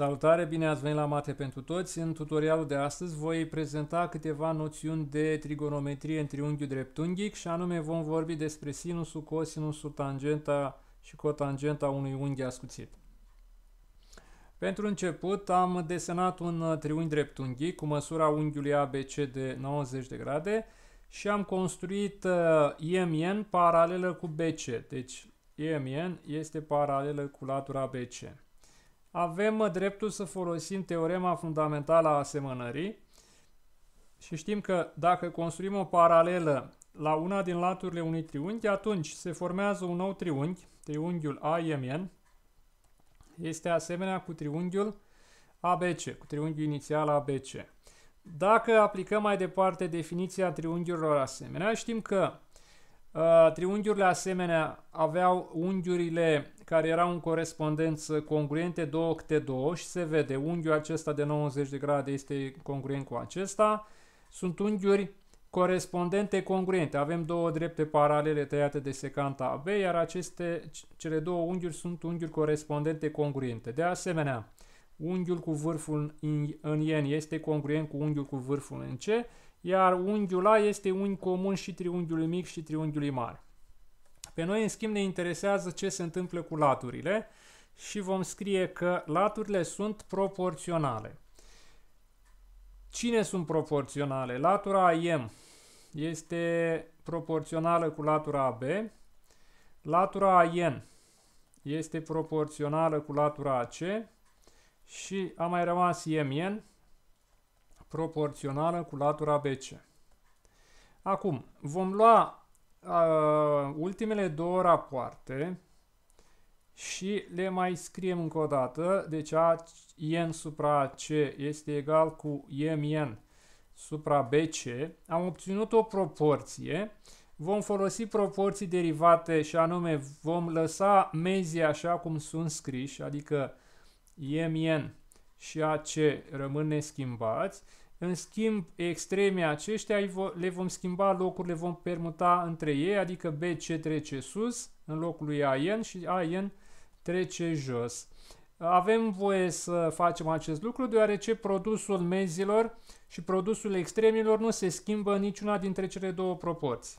Salutare, bine ați venit la Mate pentru toți! În tutorialul de astăzi voi prezenta câteva noțiuni de trigonometrie în triunghiul dreptunghic și anume vom vorbi despre sinusul, cosinusul, tangenta și cotangenta unui unghi ascuțit. Pentru început am desenat un uh, triunghi dreptunghic cu măsura unghiului ABC de 90 de grade și am construit uh, IMN paralelă cu BC, deci IMN este paralelă cu latura BC avem dreptul să folosim teorema fundamentală a asemănării și știm că dacă construim o paralelă la una din laturile unui triunghi, atunci se formează un nou triunghi, triunghiul AMN, este asemenea cu triunghiul ABC, cu triunghiul inițial ABC. Dacă aplicăm mai departe definiția triunghiurilor asemenea, știm că uh, triunghiurile asemenea aveau unghiurile care erau în corespondență congruente 2 octe 2 și se vede unghiul acesta de 90 de grade este congruent cu acesta. Sunt unghiuri corespondente congruente. Avem două drepte paralele tăiate de secanta AB, iar aceste, cele două unghiuri sunt unghiuri corespondente congruente. De asemenea, unghiul cu vârful în n este congruent cu unghiul cu vârful în C, iar unghiul A este unghi comun și triunghiului mic și triunghiului mare. Pe noi, în schimb, ne interesează ce se întâmplă cu laturile și vom scrie că laturile sunt proporționale. Cine sunt proporționale? Latura AM este proporțională cu latura AB, latura AN este proporțională cu latura AC și a mai rămas IMN proporțională cu latura BC. Acum, vom lua uh, ultimele două rapoarte și le mai scriem încă o dată. Deci A ien supra C este egal cu M ien supra BC. Am obținut o proporție. Vom folosi proporții derivate și anume vom lăsa mezii așa cum sunt scriși, adică M ien și AC rămân neschimbați în schimb, extremii aceștia le vom schimba locuri, le vom permuta între ei, adică BC trece sus în locul lui AN și AN trece jos. Avem voie să facem acest lucru deoarece produsul mezilor și produsul extremilor nu se schimbă niciuna dintre cele două proporții.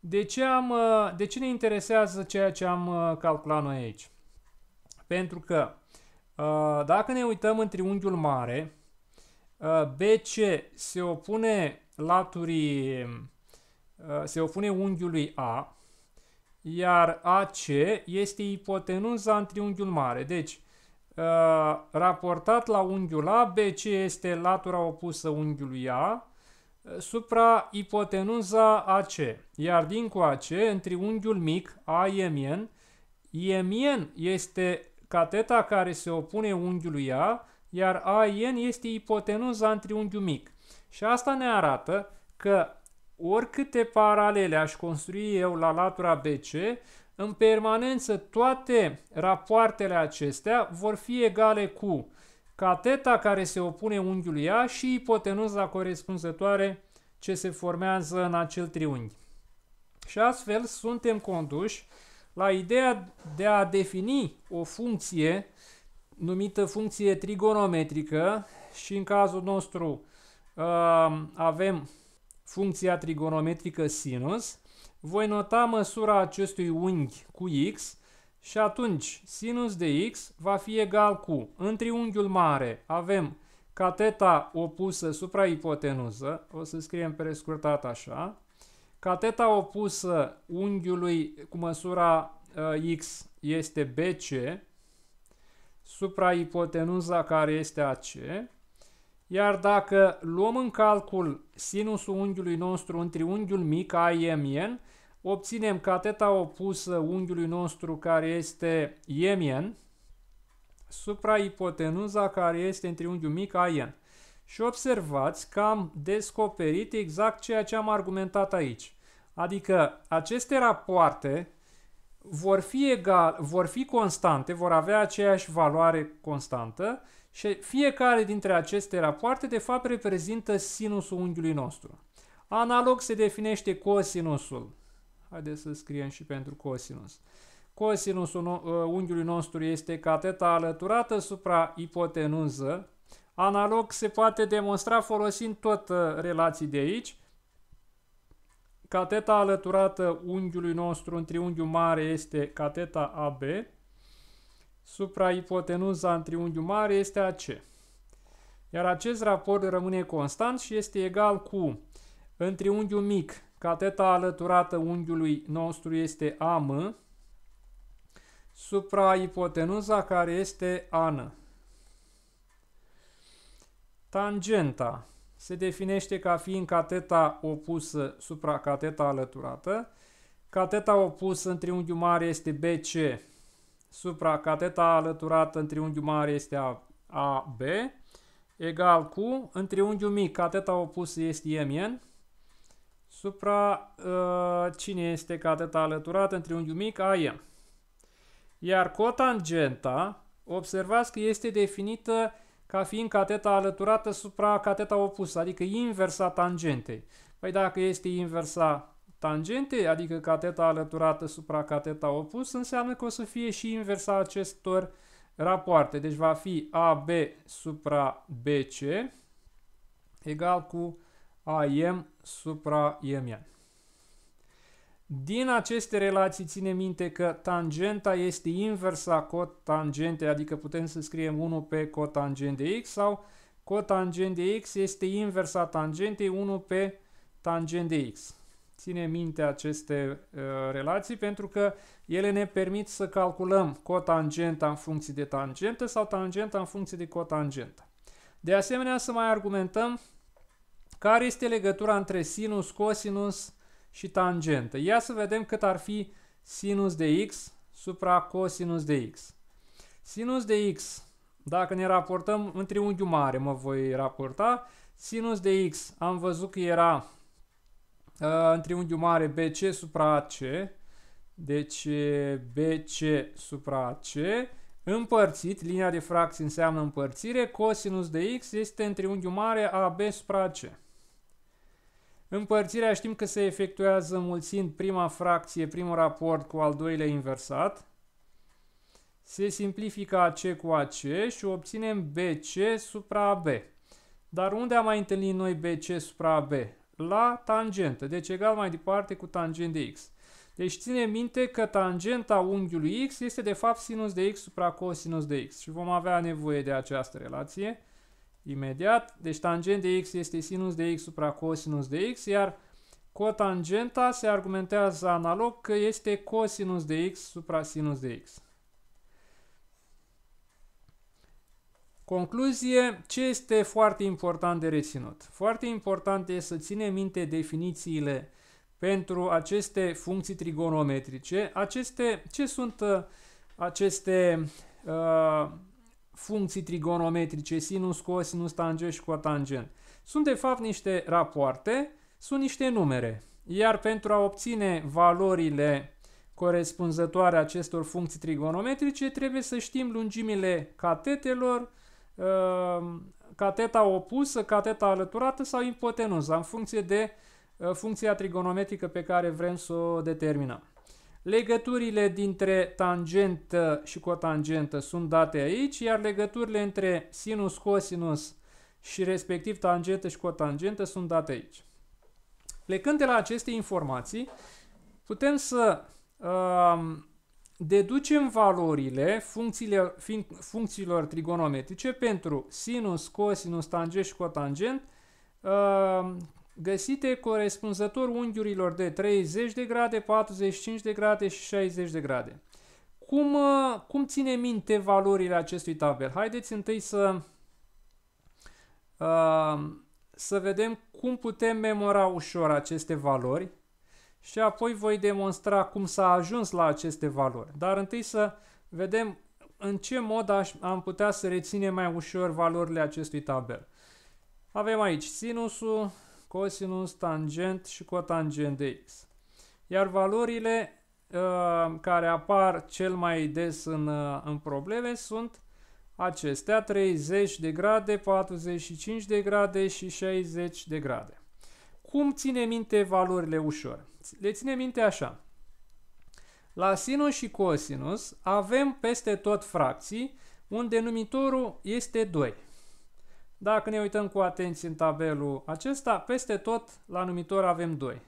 De ce, am, uh, de ce ne interesează ceea ce am uh, calculat noi aici? Pentru că uh, dacă ne uităm în triunghiul mare, Uh, BC se opune laturii, uh, se opune unghiului A, iar AC este ipotenuza în triunghiul mare. Deci, uh, raportat la unghiul A, BC este latura opusă unghiului A, supra ipotenuza AC, iar din cu AC, în triunghiul mic, aemn IMN este cateta care se opune unghiului A, iar AN este ipotenuza în triunghiul mic. Și asta ne arată că oricâte paralele aș construi eu la latura BC, în permanență toate rapoartele acestea vor fi egale cu cateta care se opune unghiului A și ipotenuza corespunzătoare ce se formează în acel triunghi. Și astfel suntem conduși la ideea de a defini o funcție numită funcție trigonometrică și în cazul nostru uh, avem funcția trigonometrică sinus. Voi nota măsura acestui unghi cu x și atunci sinus de x va fi egal cu, în triunghiul mare avem cateta opusă supra ipotenuză, o să scriem prescurtat așa, cateta opusă unghiului cu măsura uh, x este BC, supraipotenuza care este AC, iar dacă luăm în calcul sinusul unghiului nostru în triunghiul mic AMN, obținem cateta opusă unghiului nostru care este IMN, supraipotenuza care este în triunghiul mic AN. Și observați că am descoperit exact ceea ce am argumentat aici. Adică aceste rapoarte vor fi, egal, vor fi constante, vor avea aceeași valoare constantă și fiecare dintre aceste rapoarte de fapt reprezintă sinusul unghiului nostru. Analog se definește cosinusul. Haideți să scriem și pentru cosinus. Cosinusul ă, unghiului nostru este cateta alăturată supra ipotenuză. Analog se poate demonstra folosind tot ă, relații de aici. Cateta alăturată unghiului nostru în triunghiul mare este cateta AB. Supraipotenuza în triunghiul mare este AC. Iar acest raport rămâne constant și este egal cu în triunghiul mic, cateta alăturată unghiului nostru este AM, supraipotenuza care este AN. Tangenta se definește ca fiind cateta opusă supra cateta alăturată. Cateta opusă în triunghiul mare este BC, supra cateta alăturată în triunghiul mare este AB, egal cu, în triunghiul mic, cateta opusă este MN, supra ă, cine este cateta alăturată în triunghiul mic, AM. Iar cotangenta, observați că este definită ca fiind cateta alăturată supra cateta opusă, adică inversa tangentei. Păi dacă este inversa tangentei, adică cateta alăturată supra cateta opusă, înseamnă că o să fie și inversa acestor rapoarte. Deci va fi AB supra BC egal cu AM supra IMN. Din aceste relații ține minte că tangenta este inversa cotangentei, adică putem să scriem 1 pe cotangente x sau cotangente x este inversa tangentei 1 pe tangente x. Ține minte aceste uh, relații pentru că ele ne permit să calculăm cotangenta în funcție de tangentă sau tangenta în funcție de cotangentă. De asemenea, să mai argumentăm care este legătura între sinus, cosinus, și tangentă. Ia să vedem cât ar fi sinus de x supra cosinus de x. Sinus de x, dacă ne raportăm în triunghiul mare, mă voi raporta, sinus de x am văzut că era uh, ă, în triunghiul mare BC supra AC, deci BC supra AC, împărțit, linia de fracție înseamnă împărțire, cosinus de x este în triunghiul mare AB supra AC. Împărțirea știm că se efectuează mulțind prima fracție, primul raport cu al doilea inversat. Se simplifică AC cu AC și obținem BC supra AB. Dar unde am mai întâlnit noi BC supra AB? La tangentă, deci egal mai departe cu tangent de X. Deci ține minte că tangenta unghiului X este de fapt sinus de X supra cosinus de X și vom avea nevoie de această relație imediat. Deci tangent de x este sinus de x supra cosinus de x, iar cotangenta se argumentează analog că este cosinus de x supra sinus de x. Concluzie, ce este foarte important de reținut? Foarte important este să ținem minte definițiile pentru aceste funcții trigonometrice. Aceste, ce sunt uh, aceste uh, funcții trigonometrice, sinus, cosinus, tangent și cotangent. Sunt de fapt niște rapoarte, sunt niște numere. Iar pentru a obține valorile corespunzătoare acestor funcții trigonometrice, trebuie să știm lungimile catetelor, uh, cateta opusă, cateta alăturată sau impotenuza, în funcție de uh, funcția trigonometrică pe care vrem să o determinăm. Legăturile dintre tangentă și cotangentă sunt date aici, iar legăturile între sinus, cosinus și respectiv tangentă și cotangentă sunt date aici. Plecând de la aceste informații, putem să uh, deducem valorile funcțiilor trigonometrice pentru sinus, cosinus, tangent și cotangent uh, um, găsite corespunzător unghiurilor de 30 de grade, 45 de grade și 60 de grade. Cum, uh, cum ține minte valorile acestui tabel? Haideți întâi să, uh, să vedem cum putem memora ușor aceste valori și apoi voi demonstra cum s-a ajuns la aceste valori. Dar întâi să vedem în ce mod aș, am putea să reținem mai ușor valorile acestui tabel. Avem aici sinusul, cosinus, tangent și cotangent de x. Iar valorile uh, care apar cel mai des în, uh, în probleme sunt acestea 30 de grade, 45 de grade și 60 de grade. Cum ține minte valorile ușor? Le ține minte așa. La sinus și cosinus avem peste tot fracții unde numitorul este 2. Dacă ne uităm cu atenție în tabelul acesta, peste tot la numitor avem 2.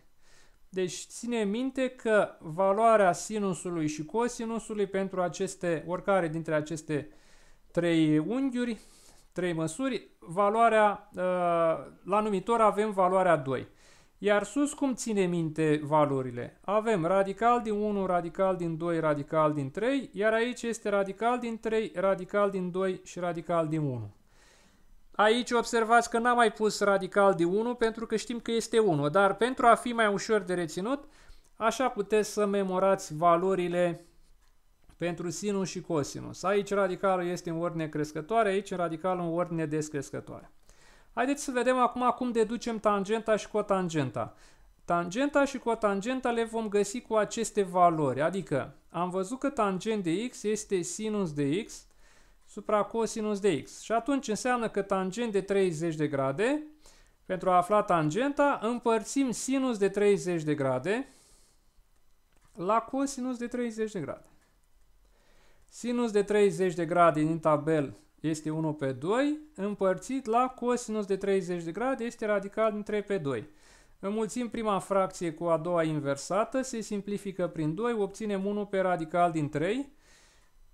Deci ține minte că valoarea sinusului și cosinusului pentru aceste, oricare dintre aceste trei unghiuri, trei măsuri, valoarea, ă, la numitor avem valoarea 2. Iar sus cum ține minte valorile? Avem radical din 1, radical din 2, radical din 3, iar aici este radical din 3, radical din 2 și radical din 1. Aici observați că n-am mai pus radical de 1 pentru că știm că este 1, dar pentru a fi mai ușor de reținut, așa puteți să memorați valorile pentru sinus și cosinus. Aici radicalul este în ordine crescătoare, aici radicalul în ordine descrescătoare. Haideți să vedem acum cum deducem tangenta și cotangenta. Tangenta și cotangenta le vom găsi cu aceste valori, adică am văzut că tangent de x este sinus de x, supra cosinus de x. Și atunci înseamnă că tangent de 30 de grade, pentru a afla tangenta, împărțim sinus de 30 de grade la cosinus de 30 de grade. Sinus de 30 de grade din tabel este 1 pe 2, împărțit la cosinus de 30 de grade este radical din 3 pe 2. Înmulțim prima fracție cu a doua inversată, se simplifică prin 2, obținem 1 pe radical din 3,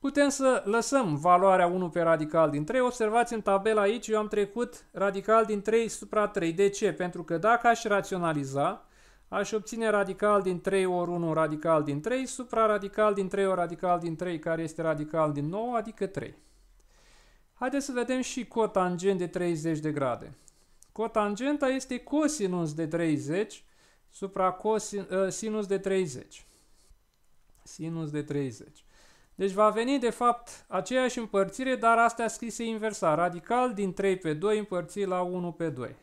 Putem să lăsăm valoarea 1 pe radical din 3. Observați în tabel aici, eu am trecut radical din 3 supra 3. De ce? Pentru că dacă aș raționaliza, aș obține radical din 3 ori 1 radical din 3 supra radical din 3 ori radical din 3, care este radical din 9, adică 3. Haideți să vedem și cotangent de 30 de grade. Cotangenta este cosinus de 30 supra cosin, uh, sinus de 30. Sinus de 30. Deci va veni de fapt aceeași împărțire, dar astea scrise inversa, radical din 3 pe 2 împărțit la 1 pe 2.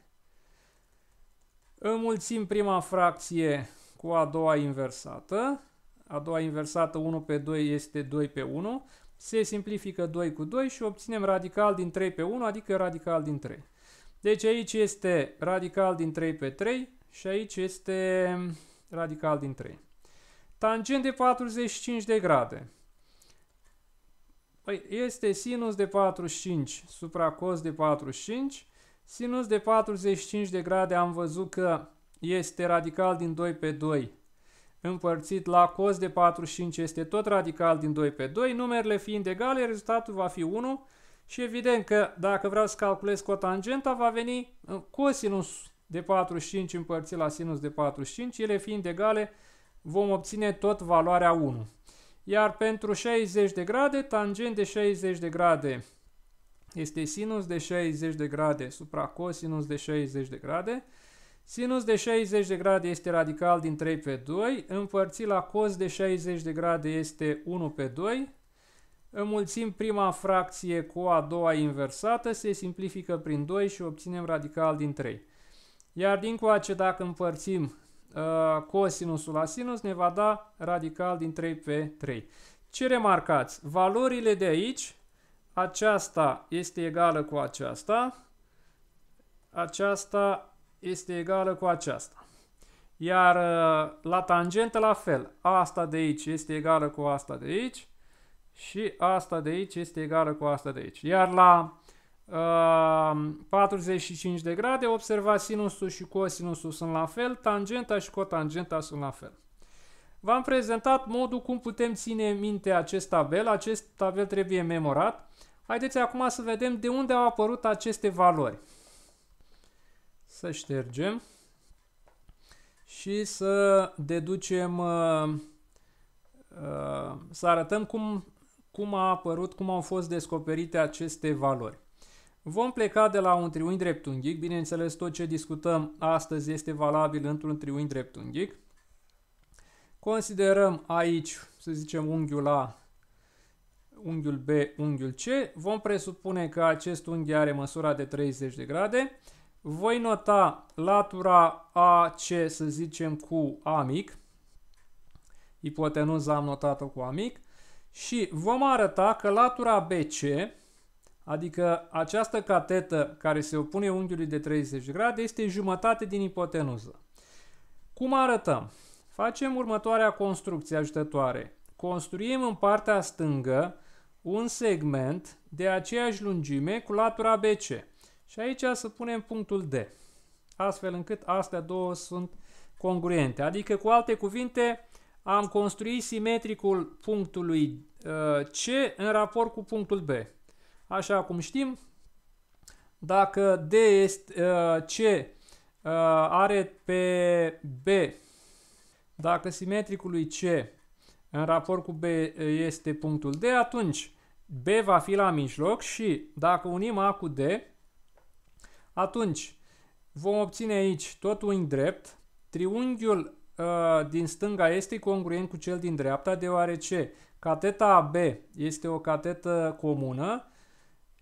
Înmulțim prima fracție cu a doua inversată. A doua inversată 1 pe 2 este 2 pe 1. Se simplifică 2 cu 2 și obținem radical din 3 pe 1, adică radical din 3. Deci aici este radical din 3 pe 3 și aici este radical din 3. Tangent de 45 de grade. Păi este sinus de 45 supra cos de 45. Sinus de 45 de grade am văzut că este radical din 2 pe 2 împărțit la cos de 45 este tot radical din 2 pe 2, numerele fiind egale, rezultatul va fi 1 și evident că dacă vreau să calculez cotangenta va veni uh, cosinus de 45 împărțit la sinus de 45, ele fiind egale vom obține tot valoarea 1. Iar pentru 60 de grade, tangent de 60 de grade este sinus de 60 de grade supra cosinus de 60 de grade. Sinus de 60 de grade este radical din 3 pe 2, împărțit la cos de 60 de grade este 1 pe 2, Înmulțim prima fracție cu a doua inversată, se simplifică prin 2 și obținem radical din 3. Iar din coace, dacă împărțim Uh, cosinusul la sinus ne va da radical din 3 pe 3. Ce remarcați? Valorile de aici, aceasta este egală cu aceasta, aceasta este egală cu aceasta. Iar uh, la tangentă la fel, asta de aici este egală cu asta de aici și asta de aici este egală cu asta de aici. Iar la 45 uh, de grade, observați sinusul și cosinusul sunt la fel, tangenta și cotangenta sunt la fel. V-am prezentat modul cum putem ține minte acest tabel, acest tabel trebuie memorat. Haideți acum să vedem de unde au apărut aceste valori. Să ștergem și să deducem, uh, uh, să arătăm cum, cum a apărut, cum au fost descoperite aceste valori. Vom pleca de la un triunghi dreptunghic, bineînțeles tot ce discutăm astăzi este valabil într-un triunghi dreptunghic. Considerăm aici, să zicem, unghiul A, unghiul B, unghiul C. Vom presupune că acest unghi are măsura de 30 de grade. Voi nota latura AC, să zicem, cu A mic. Ipotenuza am notat-o cu A mic. Și vom arăta că latura BC Adică această catetă care se opune unghiului de 30 grade este jumătate din ipotenuză. Cum arătăm? Facem următoarea construcție ajutătoare. Construim în partea stângă un segment de aceeași lungime cu latura BC. Și aici să punem punctul D. Astfel încât astea două sunt congruente. Adică, cu alte cuvinte, am construit simetricul punctului uh, C în raport cu punctul B. Așa cum știm, dacă D este uh, C uh, are pe B, dacă simetricul lui C în raport cu B uh, este punctul D, atunci B va fi la mijloc și dacă unim A cu D, atunci vom obține aici tot un drept. Triunghiul uh, din stânga este congruent cu cel din dreapta, deoarece cateta AB este o catetă comună,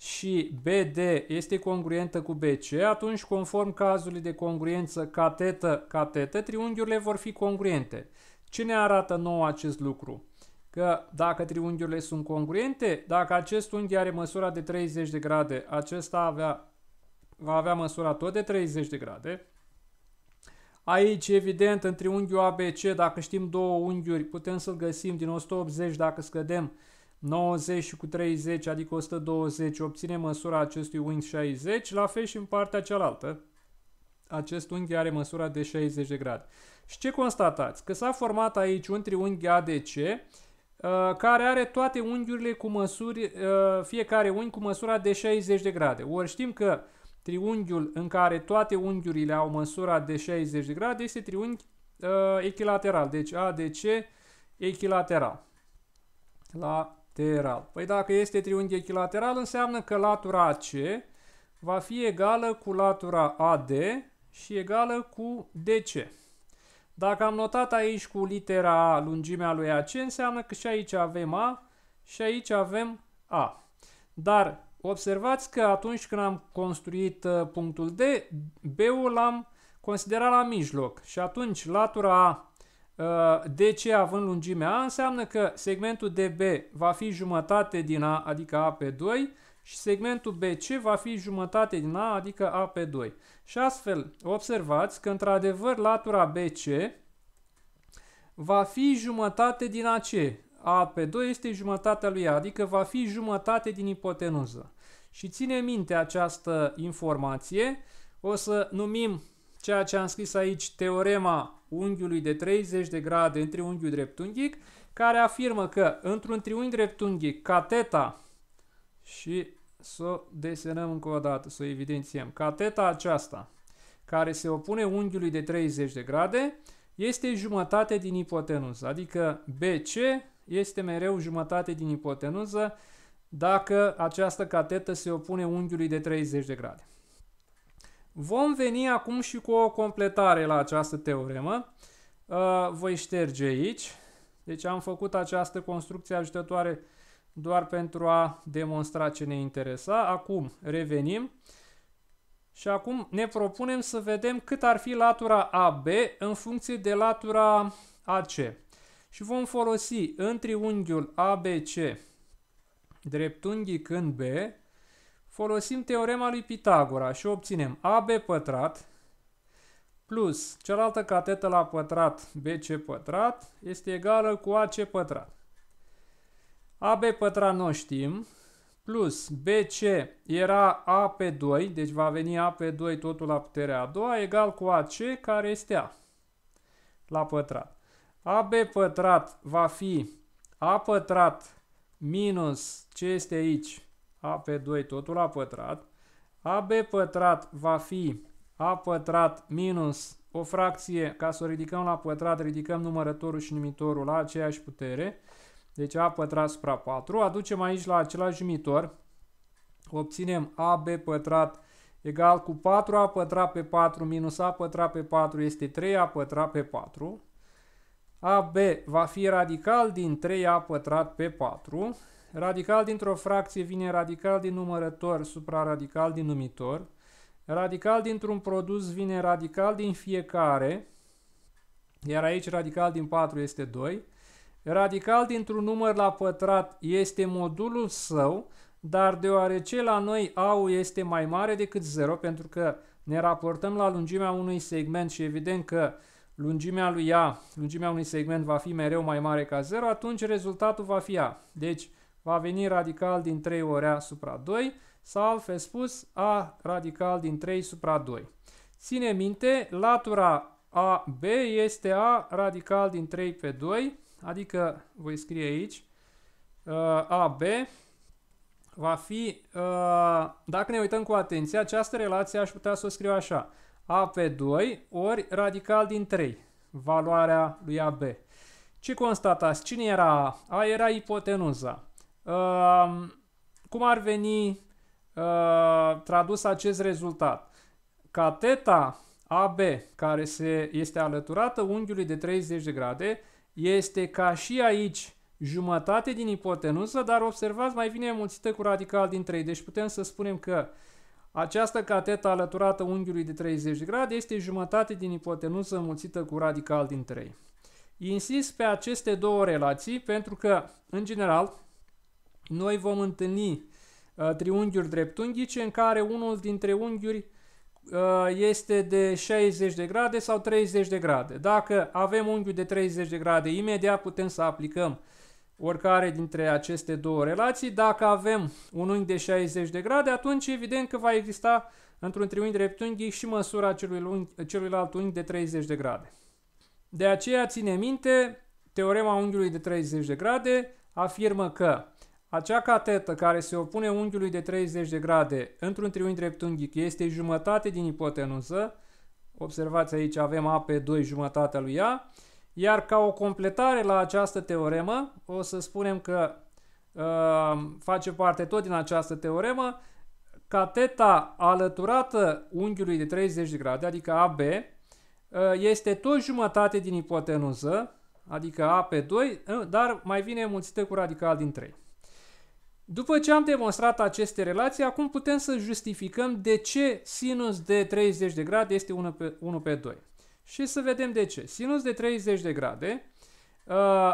și BD este congruentă cu BC, atunci conform cazului de congruență catetă-catetă, triunghiurile vor fi congruente. Ce ne arată nouă acest lucru? Că dacă triunghiurile sunt congruente, dacă acest unghi are măsura de 30 de grade, acesta avea, va avea măsura tot de 30 de grade. Aici, evident, în triunghiul ABC, dacă știm două unghiuri, putem să-l găsim din 180 dacă scădem 90 cu 30, adică 120, obține măsura acestui unghi 60, la fel și în partea cealaltă. Acest unghi are măsura de 60 de grade. Și ce constatați? Că s-a format aici un triunghi ADC, uh, care are toate unghiurile cu măsuri, uh, fiecare unghi cu măsura de 60 de grade. Ori știm că triunghiul în care toate unghiurile au măsura de 60 de grade este triunghi uh, echilateral, deci ADC echilateral la lateral. Păi dacă este triunghi echilateral, înseamnă că latura AC va fi egală cu latura AD și egală cu DC. Dacă am notat aici cu litera A lungimea lui AC, înseamnă că și aici avem A și aici avem A. Dar observați că atunci când am construit uh, punctul D, B-ul l-am considerat la mijloc și atunci latura A Uh, de ce având lungimea A înseamnă că segmentul DB va fi jumătate din A, adică A pe 2, și segmentul BC va fi jumătate din A, adică A pe 2. Și astfel observați că într-adevăr latura BC va fi jumătate din AC. A pe 2 este jumătatea lui A, adică va fi jumătate din ipotenuză. Și ține minte această informație, o să numim ceea ce am scris aici, teorema unghiului de 30 de grade în triunghiul dreptunghic, care afirmă că într-un triunghi dreptunghic, cateta, și să o desenăm încă o dată, să o evidențiem, cateta aceasta, care se opune unghiului de 30 de grade, este jumătate din ipotenuză, adică BC este mereu jumătate din ipotenuză dacă această catetă se opune unghiului de 30 de grade. Vom veni acum și cu o completare la această teoremă. Uh, voi șterge aici. Deci am făcut această construcție ajutătoare doar pentru a demonstra ce ne interesa. Acum revenim și acum ne propunem să vedem cât ar fi latura AB în funcție de latura AC. Și vom folosi în triunghiul ABC dreptunghii când B Folosim teorema lui Pitagora și obținem AB pătrat plus cealaltă catetă la pătrat BC pătrat este egală cu AC pătrat. AB pătrat nu știm, plus BC era A pe 2, deci va veni A pe 2 totul la puterea a doua, egal cu AC care este A la pătrat. AB pătrat va fi A pătrat minus ce este aici, a pe 2 totul la pătrat. AB pătrat va fi a pătrat minus o fracție, ca să o ridicăm la pătrat, ridicăm numărătorul și numitorul la aceeași putere. Deci a pătrat supra 4. Aducem aici la același numitor. Obținem AB pătrat egal cu 4 a pătrat pe 4 minus a pătrat pe 4 este 3 a pătrat pe 4. AB va fi radical din 3a pătrat pe 4 Radical dintr-o fracție vine radical din numărător supra-radical din numitor. Radical dintr-un produs vine radical din fiecare, iar aici radical din 4 este 2. Radical dintr-un număr la pătrat este modulul său, dar deoarece la noi A este mai mare decât 0, pentru că ne raportăm la lungimea unui segment și evident că lungimea lui A, lungimea unui segment va fi mereu mai mare ca 0, atunci rezultatul va fi A. Deci, va veni radical din 3 ori A supra 2 sau altfel spus A radical din 3 supra 2. Ține minte, latura AB este A radical din 3 pe 2, adică voi scrie aici uh, AB va fi, uh, dacă ne uităm cu atenție, această relație aș putea să o scriu așa. A pe 2 ori radical din 3, valoarea lui AB. Ce constatați? Cine era A? A era ipotenuza. Ehm, cum ar veni uh, tradus acest rezultat? Ca teta AB, care se, este alăturată unghiului de 30 de grade, este ca și aici jumătate din ipotenuză, dar observați, mai vine mulțită cu radical din 3. Deci putem să spunem că această cateta alăturată unghiului de 30 de grade este jumătate din ipotenuză înmulțită cu radical din 3. Insist pe aceste două relații pentru că, în general, noi vom întâlni uh, triunghiuri dreptunghice în care unul dintre unghiuri uh, este de 60 de grade sau 30 de grade. Dacă avem unghiul de 30 de grade, imediat putem să aplicăm oricare dintre aceste două relații. Dacă avem un unghi de 60 de grade, atunci evident că va exista într-un triunghi dreptunghi și măsura celui unghi, celuilalt unghi de 30 de grade. De aceea ține minte, teorema unghiului de 30 de grade afirmă că acea catetă care se opune unghiului de 30 de grade într-un triunghi dreptunghic este jumătate din ipotenuză, observați aici avem A pe 2 jumătatea lui A, iar ca o completare la această teoremă, o să spunem că uh, face parte tot din această teoremă, cateta alăturată unghiului de 30 de grade, adică AB, uh, este tot jumătate din ipotenuză, adică A pe 2, uh, dar mai vine mulțită cu radical din 3. După ce am demonstrat aceste relații, acum putem să justificăm de ce sinus de 30 de grade este 1 pe, 1 pe 2. Și să vedem de ce. Sinus de 30 de grade uh,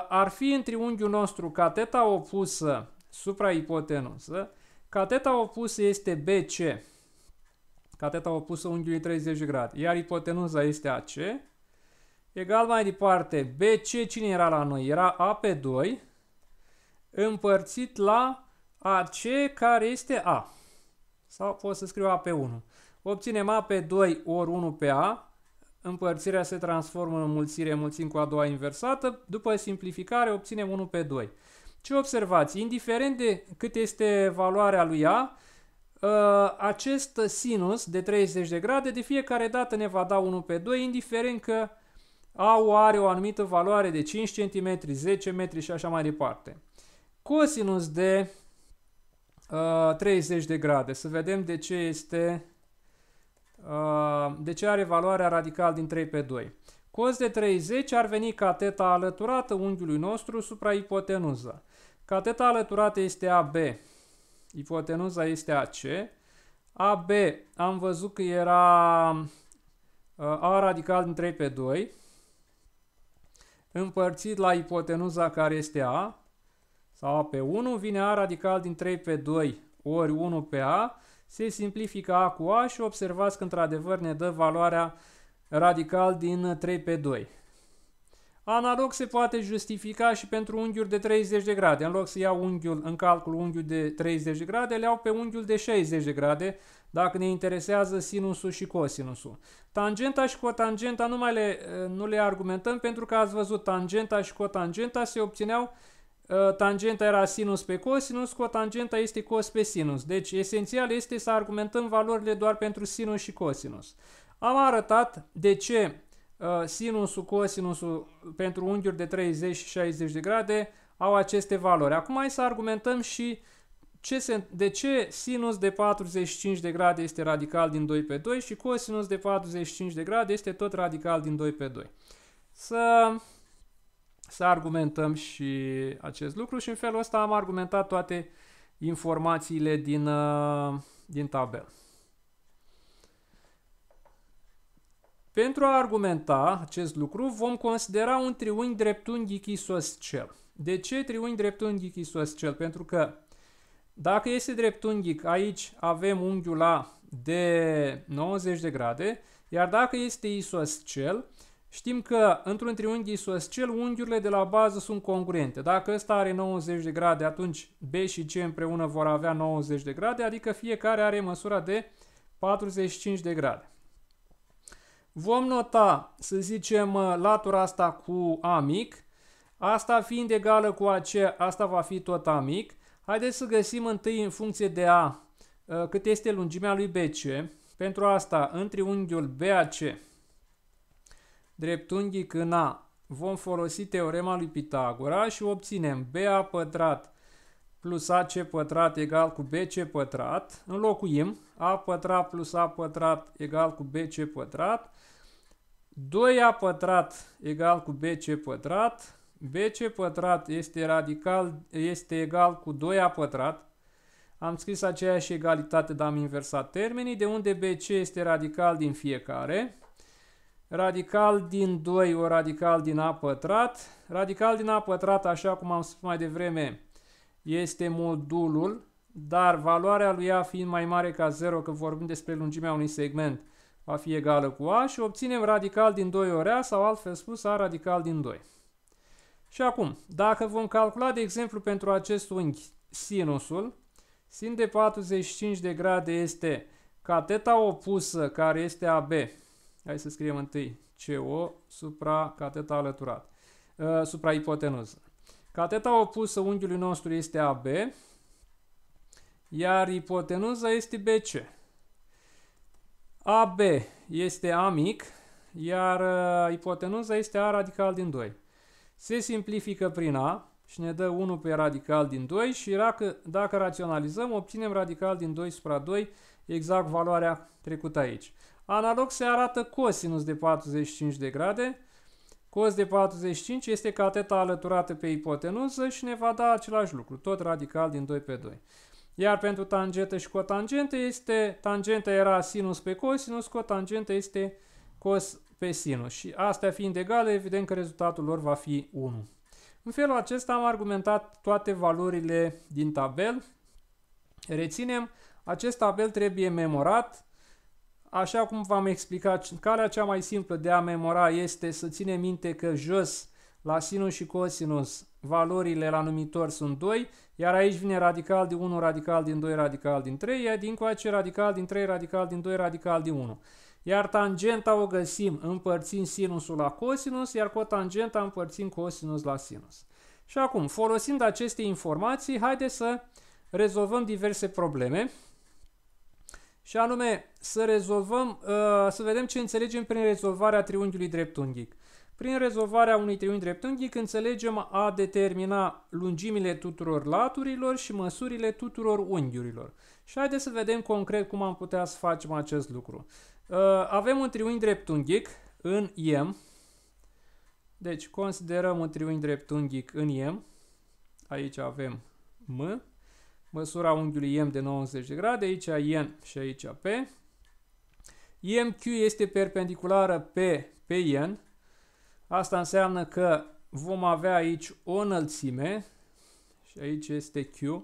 ar fi în triunghiul nostru cateta opusă supra supraipotenuză. Cateta opusă este BC, cateta opusă unghiului 30 de grade, iar ipotenuza este AC. Egal mai departe, BC cine era la noi? Era A pe 2 împărțit la AC care este A. Sau pot să scriu A pe 1. Obținem A pe 2 ori 1 pe A. Împărțirea se transformă în mulțire, mulțim cu a doua inversată. După simplificare obținem 1 pe 2. Ce observați? Indiferent de cât este valoarea lui A, ă, acest sinus de 30 de grade de fiecare dată ne va da 1 pe 2, indiferent că AU are o anumită valoare de 5 cm, 10 metri și așa mai departe. Cosinus de 30 uh, de grade. Să vedem de ce este, uh, de ce are valoarea radical din 3 pe 2. Cos de 30 ar veni ca teta alăturată unghiului nostru supra ipotenuză. Cateta alăturată este AB, ipotenuza este AC. AB am văzut că era uh, A radical din 3 pe 2 împărțit la ipotenuza care este A sau A pe 1, vine A radical din 3 pe 2 ori 1 pe A, se simplifică A cu A și observați că într-adevăr ne dă valoarea radical din 3 pe 2. Analog se poate justifica și pentru unghiuri de 30 de grade. În loc să iau unghiul în calcul unghiul de 30 de grade, le iau pe unghiul de 60 de grade, dacă ne interesează sinusul și cosinusul. Tangenta și cotangenta nu, mai le, nu le argumentăm pentru că ați văzut, tangenta și cotangenta se obțineau Uh, tangenta era sinus pe cosinus, cotangenta este cos pe sinus. Deci esențial este să argumentăm valorile doar pentru sinus și cosinus. Am arătat de ce uh, sinusul, cosinusul pentru unghiuri de 30 și 60 de grade au aceste valori. Acum hai să argumentăm și ce se, de ce sinus de 45 de grade este radical din 2 pe 2 și cosinus de 45 de grade este tot radical din 2 pe 2. Să să argumentăm și acest lucru și în felul ăsta am argumentat toate informațiile din, uh, din tabel. Pentru a argumenta acest lucru, vom considera un triunghi dreptunghi cel. De ce triunghi dreptunghi cel? Pentru că dacă este dreptunghic, aici avem unghiul A de 90 de grade, iar dacă este isoscel, Știm că într-un triunghi isoscel unghiurile de la bază sunt congruente. Dacă ăsta are 90 de grade, atunci B și C împreună vor avea 90 de grade, adică fiecare are măsura de 45 de grade. Vom nota, să zicem, latura asta cu A mic, asta fiind egală cu AC, asta va fi tot A mic. Haideți să găsim întâi în funcție de A uh, cât este lungimea lui BC. Pentru asta, în triunghiul BAC, dreptunghi când A. Vom folosi teorema lui Pitagora și obținem BA pătrat plus AC pătrat egal cu BC pătrat. Înlocuim A pătrat plus A pătrat egal cu BC pătrat. 2A pătrat egal cu BC pătrat. BC pătrat este, radical, este egal cu 2A pătrat. Am scris aceeași egalitate, dar am inversat termenii, de unde BC este radical din fiecare radical din 2 o radical din a pătrat. Radical din a pătrat, așa cum am spus mai devreme, este modulul, dar valoarea lui a fiind mai mare ca 0, că vorbim despre lungimea unui segment, va fi egală cu a și obținem radical din 2 ori a sau altfel spus a radical din 2. Și acum, dacă vom calcula, de exemplu, pentru acest unghi sinusul, sin de 45 de grade este cateta opusă, care este AB, Hai să scriem întâi CO supra cateta alăturat, uh, supra ipotenuză. Cateta opusă unghiului nostru este AB, iar ipotenuza este BC. AB este A mic, iar uh, ipotenuza este A radical din 2. Se simplifică prin A și ne dă 1 pe radical din 2 și dacă, dacă raționalizăm, obținem radical din 2 supra 2, exact valoarea trecută aici. Analog se arată cosinus de 45 de grade. Cos de 45 este cateta alăturată pe ipotenuză și ne va da același lucru, tot radical din 2 pe 2. Iar pentru tangentă și cotangentă este, tangenta era sinus pe cosinus, cotangentă este cos pe sinus. Și astea fiind egale, evident că rezultatul lor va fi 1. În felul acesta am argumentat toate valorile din tabel. Reținem, acest tabel trebuie memorat, Așa cum v-am explicat, calea cea mai simplă de a memora este să ține minte că jos, la sinus și cosinus, valorile la numitor sunt 2, iar aici vine radical din 1, radical din 2, radical din 3, iar din coace radical din 3, radical din 2, radical din 1. Iar tangenta o găsim împărțind sinusul la cosinus, iar cotangenta împărțind cosinus la sinus. Și acum, folosind aceste informații, haideți să rezolvăm diverse probleme și anume să rezolvăm, uh, să vedem ce înțelegem prin rezolvarea triunghiului dreptunghic. Prin rezolvarea unui triunghi dreptunghic înțelegem a determina lungimile tuturor laturilor și măsurile tuturor unghiurilor. Și haideți să vedem concret cum am putea să facem acest lucru. Uh, avem un triunghi dreptunghic în IEM. Deci considerăm un triunghi dreptunghic în IEM. Aici avem M măsura unghiului M de 90 de grade, aici N și aici P. MQ este perpendiculară pe, pe N. Asta înseamnă că vom avea aici o înălțime și aici este Q.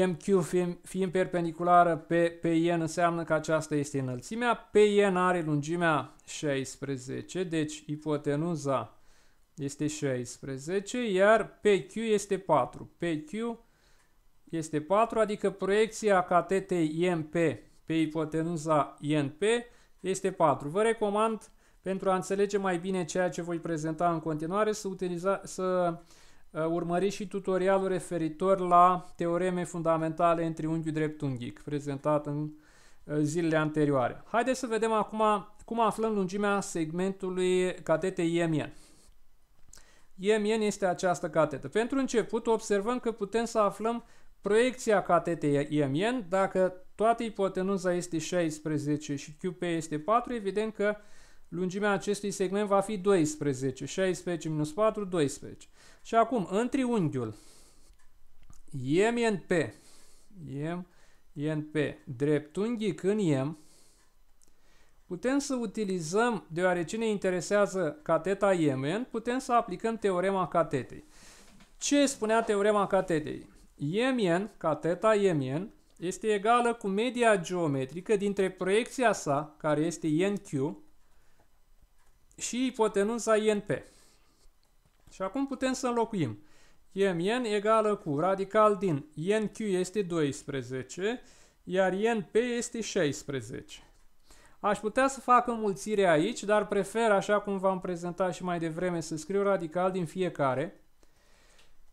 MQ fiind, fiind perpendiculară pe, pe N înseamnă că aceasta este înălțimea. Pe N are lungimea 16, deci ipotenuza este 16, iar PQ este 4. PQ este 4, adică proiecția catetei INP pe ipotenuza INP este 4. Vă recomand, pentru a înțelege mai bine ceea ce voi prezenta în continuare, să, utiliza, să uh, urmăriți și tutorialul referitor la teoreme fundamentale în unghiul dreptunghic, prezentat în uh, zilele anterioare. Haideți să vedem acum cum aflăm lungimea segmentului catetei IMN. IMN este această catetă. Pentru început, observăm că putem să aflăm Proiecția catetei IMN, dacă toată ipotenuza este 16 și QP este 4, evident că lungimea acestui segment va fi 12. 16 minus 4, 12. Și acum, în triunghiul IMNP, IMNP, dreptunghi în IM, putem să utilizăm, deoarece ne interesează cateta IMN, putem să aplicăm teorema catetei. Ce spunea teorema catetei? Iemen, ca teta este egală cu media geometrică dintre proiecția sa, care este INQ, și ipotenuza INP. Și acum putem să înlocuim. IMN egală cu radical din INQ este 12, iar INP este 16. Aș putea să fac înmulțire aici, dar prefer, așa cum v-am prezentat și mai devreme, să scriu radical din fiecare.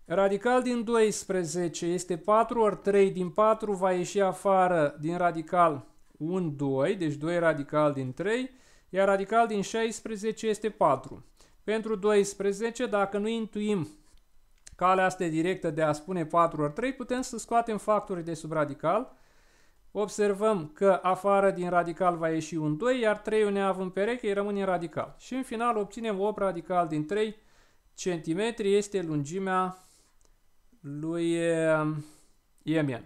Radical din 12 este 4 ori 3 din 4 va ieși afară din radical 1, 2, deci 2 radical din 3, iar radical din 16 este 4. Pentru 12, dacă nu intuim calea asta directă de a spune 4 ori 3, putem să scoatem factorii de sub radical. Observăm că afară din radical va ieși un 2, iar 3 ne avem pereche, îi rămâne radical. Și în final obținem 8 radical din 3 cm este lungimea lui ehm, Iemen.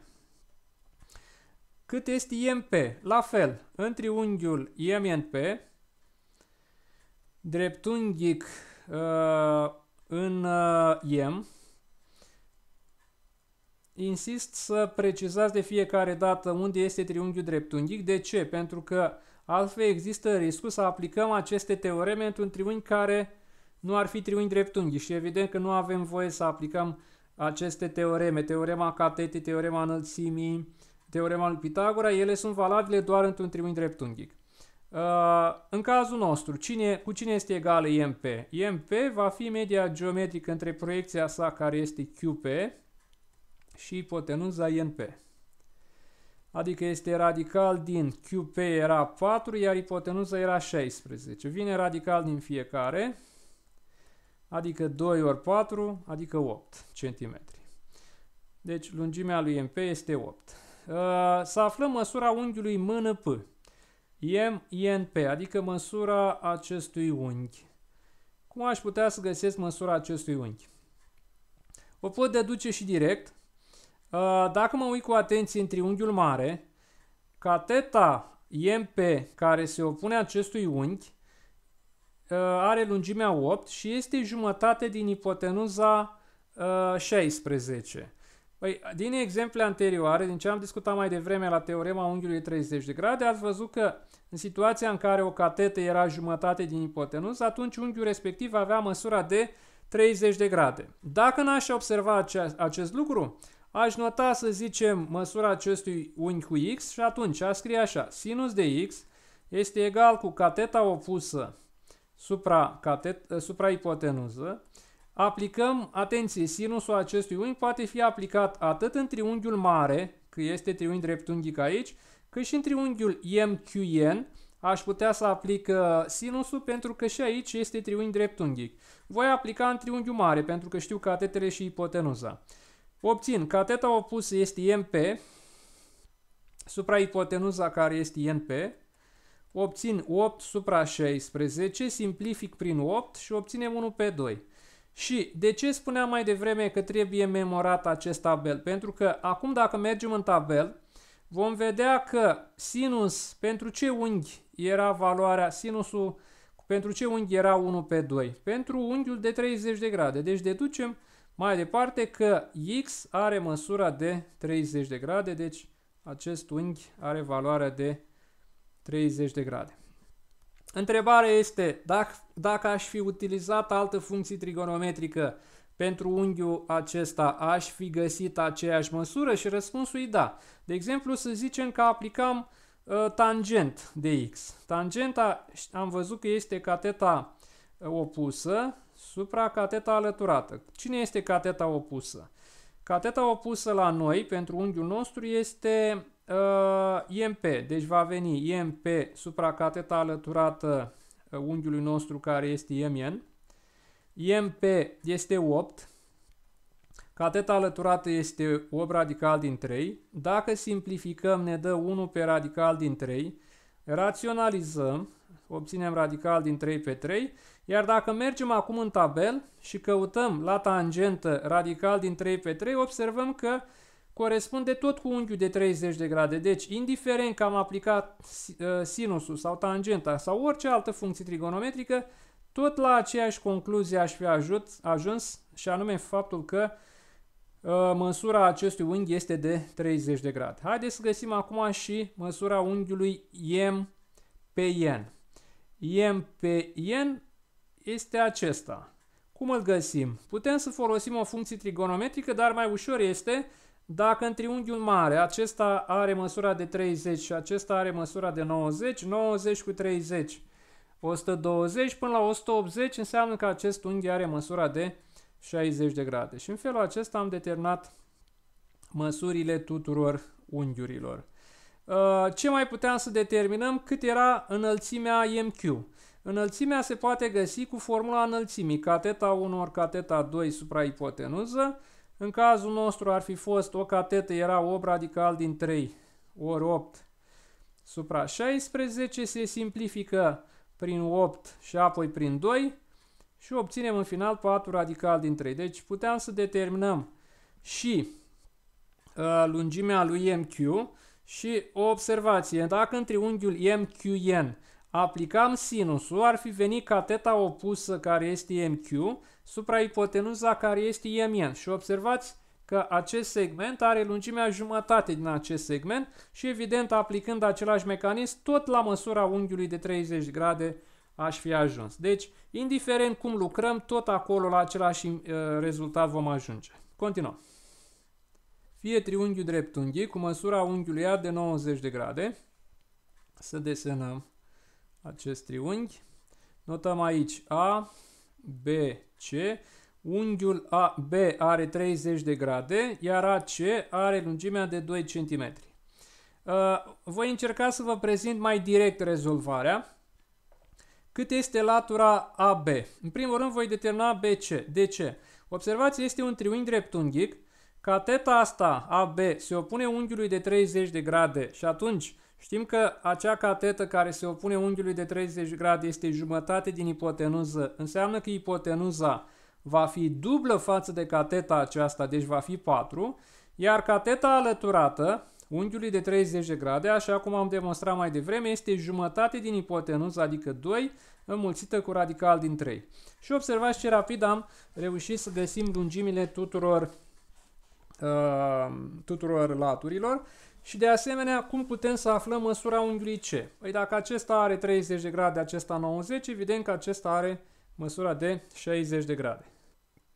Cât este IMP? La fel, ehm, în triunghiul IMNP, dreptunghic uh, în uh, IEM, insist să precizați de fiecare dată unde este triunghiul dreptunghic. De ce? Pentru că altfel există riscul să aplicăm aceste teoreme într-un triunghi care nu ar fi triunghi dreptunghi și evident că nu avem voie să aplicăm aceste teoreme, teorema catetei, teorema înălțimii, teorema lui Pitagora, ele sunt valabile doar într-un triunghi dreptunghic. Uh, în cazul nostru, cine, cu cine este egală IMP? IMP va fi media geometrică între proiecția sa care este QP și ipotenuza INP. Adică este radical din QP era 4, iar ipotenuza era 16. Vine radical din fiecare adică 2 ori 4, adică 8 cm. Deci lungimea lui MP este 8. Ă, să aflăm măsura unghiului mână P. M, adică măsura acestui unghi. Cum aș putea să găsesc măsura acestui unghi? O pot deduce și direct. Ă, dacă mă uit cu atenție în triunghiul mare, cateta MP care se opune acestui unghi Uh, are lungimea 8 și este jumătate din ipotenuza 16. Uh, păi, din exemple anterioare, din ce am discutat mai devreme la teorema unghiului 30 de grade, ați văzut că în situația în care o catetă era jumătate din ipotenuză, atunci unghiul respectiv avea măsura de 30 de grade. Dacă n-aș observa acest, lucru, aș nota, să zicem, măsura acestui unghi cu x și atunci aș scrie așa, sinus de x este egal cu cateta opusă supra, catet, supra aplicăm, atenție, sinusul acestui unghi poate fi aplicat atât în triunghiul mare, că este triunghi dreptunghic aici, cât și în triunghiul IMQN, aș putea să aplic uh, sinusul pentru că și aici este triunghi dreptunghic. Voi aplica în triunghiul mare pentru că știu catetele și ipotenuza. Obțin, cateta opusă este MP, supra ipotenuza care este NP, obțin 8 supra 16, simplific prin 8 și obținem 1 pe 2. Și de ce spuneam mai devreme că trebuie memorat acest tabel? Pentru că acum dacă mergem în tabel, vom vedea că sinus, pentru ce unghi era valoarea, sinusul, pentru ce unghi era 1 pe 2? Pentru unghiul de 30 de grade. Deci deducem mai departe că x are măsura de 30 de grade, deci acest unghi are valoarea de 30 de grade. Întrebarea este dacă, dacă aș fi utilizat altă funcție trigonometrică pentru unghiul acesta, aș fi găsit aceeași măsură? Și răspunsul e da. De exemplu, să zicem că aplicam uh, ă, tangent de x. Tangenta am văzut că este cateta ă, opusă supra cateta alăturată. Cine este cateta opusă? Cateta opusă la noi pentru unghiul nostru este uh, IMP, deci va veni IMP supracateta alăturată uh, unghiului nostru care este IMN. IMP este 8, cateta alăturată este 8 radical din 3. Dacă simplificăm ne dă 1 pe radical din 3, raționalizăm, obținem radical din 3 pe 3, iar dacă mergem acum în tabel și căutăm la tangentă radical din 3 pe 3, observăm că corespunde tot cu unghiul de 30 de grade. Deci, indiferent că am aplicat uh, sinusul sau tangenta sau orice altă funcție trigonometrică, tot la aceeași concluzie aș fi ajut, ajuns și anume faptul că uh, măsura acestui unghi este de 30 de grade. Haideți să găsim acum și măsura unghiului M pe N. M pe N este acesta. Cum îl găsim? Putem să folosim o funcție trigonometrică, dar mai ușor este dacă în triunghiul mare acesta are măsura de 30 și acesta are măsura de 90, 90 cu 30, 120 până la 180 înseamnă că acest unghi are măsura de 60 de grade. Și în felul acesta am determinat măsurile tuturor unghiurilor. Uh, ce mai puteam să determinăm? Cât era înălțimea MQ? Înălțimea se poate găsi cu formula înălțimii, cateta 1 ori cateta 2 supra ipotenuză, în cazul nostru ar fi fost o catetă era 8 radical din 3 ori 8 supra 16 se simplifică prin 8 și apoi prin 2 și obținem în final 4 radical din 3. Deci puteam să determinăm și ă, lungimea lui MQ și o observație. Dacă în triunghiul MQN aplicam sinusul, ar fi venit cateta opusă care este MQ supraipotenuza care este Iemen. Și observați că acest segment are lungimea jumătate din acest segment și evident aplicând același mecanism tot la măsura unghiului de 30 grade aș fi ajuns. Deci, indiferent cum lucrăm, tot acolo la același uh, rezultat vom ajunge. Continuăm. Fie triunghiul dreptunghi cu măsura unghiului A de 90 de grade. Să desenăm acest triunghi. Notăm aici A, BC. Unghiul AB are 30 de grade, iar AC are lungimea de 2 cm. Uh, voi încerca să vă prezint mai direct rezolvarea. Cât este latura AB? În primul rând voi determina BC. De ce? Observați, este un triunghi dreptunghic. Cateta asta AB se opune unghiului de 30 de grade și atunci Știm că acea catetă care se opune unghiului de 30 grade este jumătate din ipotenuză. Înseamnă că ipotenuza va fi dublă față de cateta aceasta, deci va fi 4, iar cateta alăturată unghiului de 30 de grade, așa cum am demonstrat mai devreme, este jumătate din ipotenuză, adică 2, înmulțită cu radical din 3. Și observați ce rapid am reușit să găsim lungimile tuturor, uh, tuturor laturilor. Și de asemenea, cum putem să aflăm măsura unghiului C? Păi dacă acesta are 30 de grade, acesta 90, evident că acesta are măsura de 60 de grade.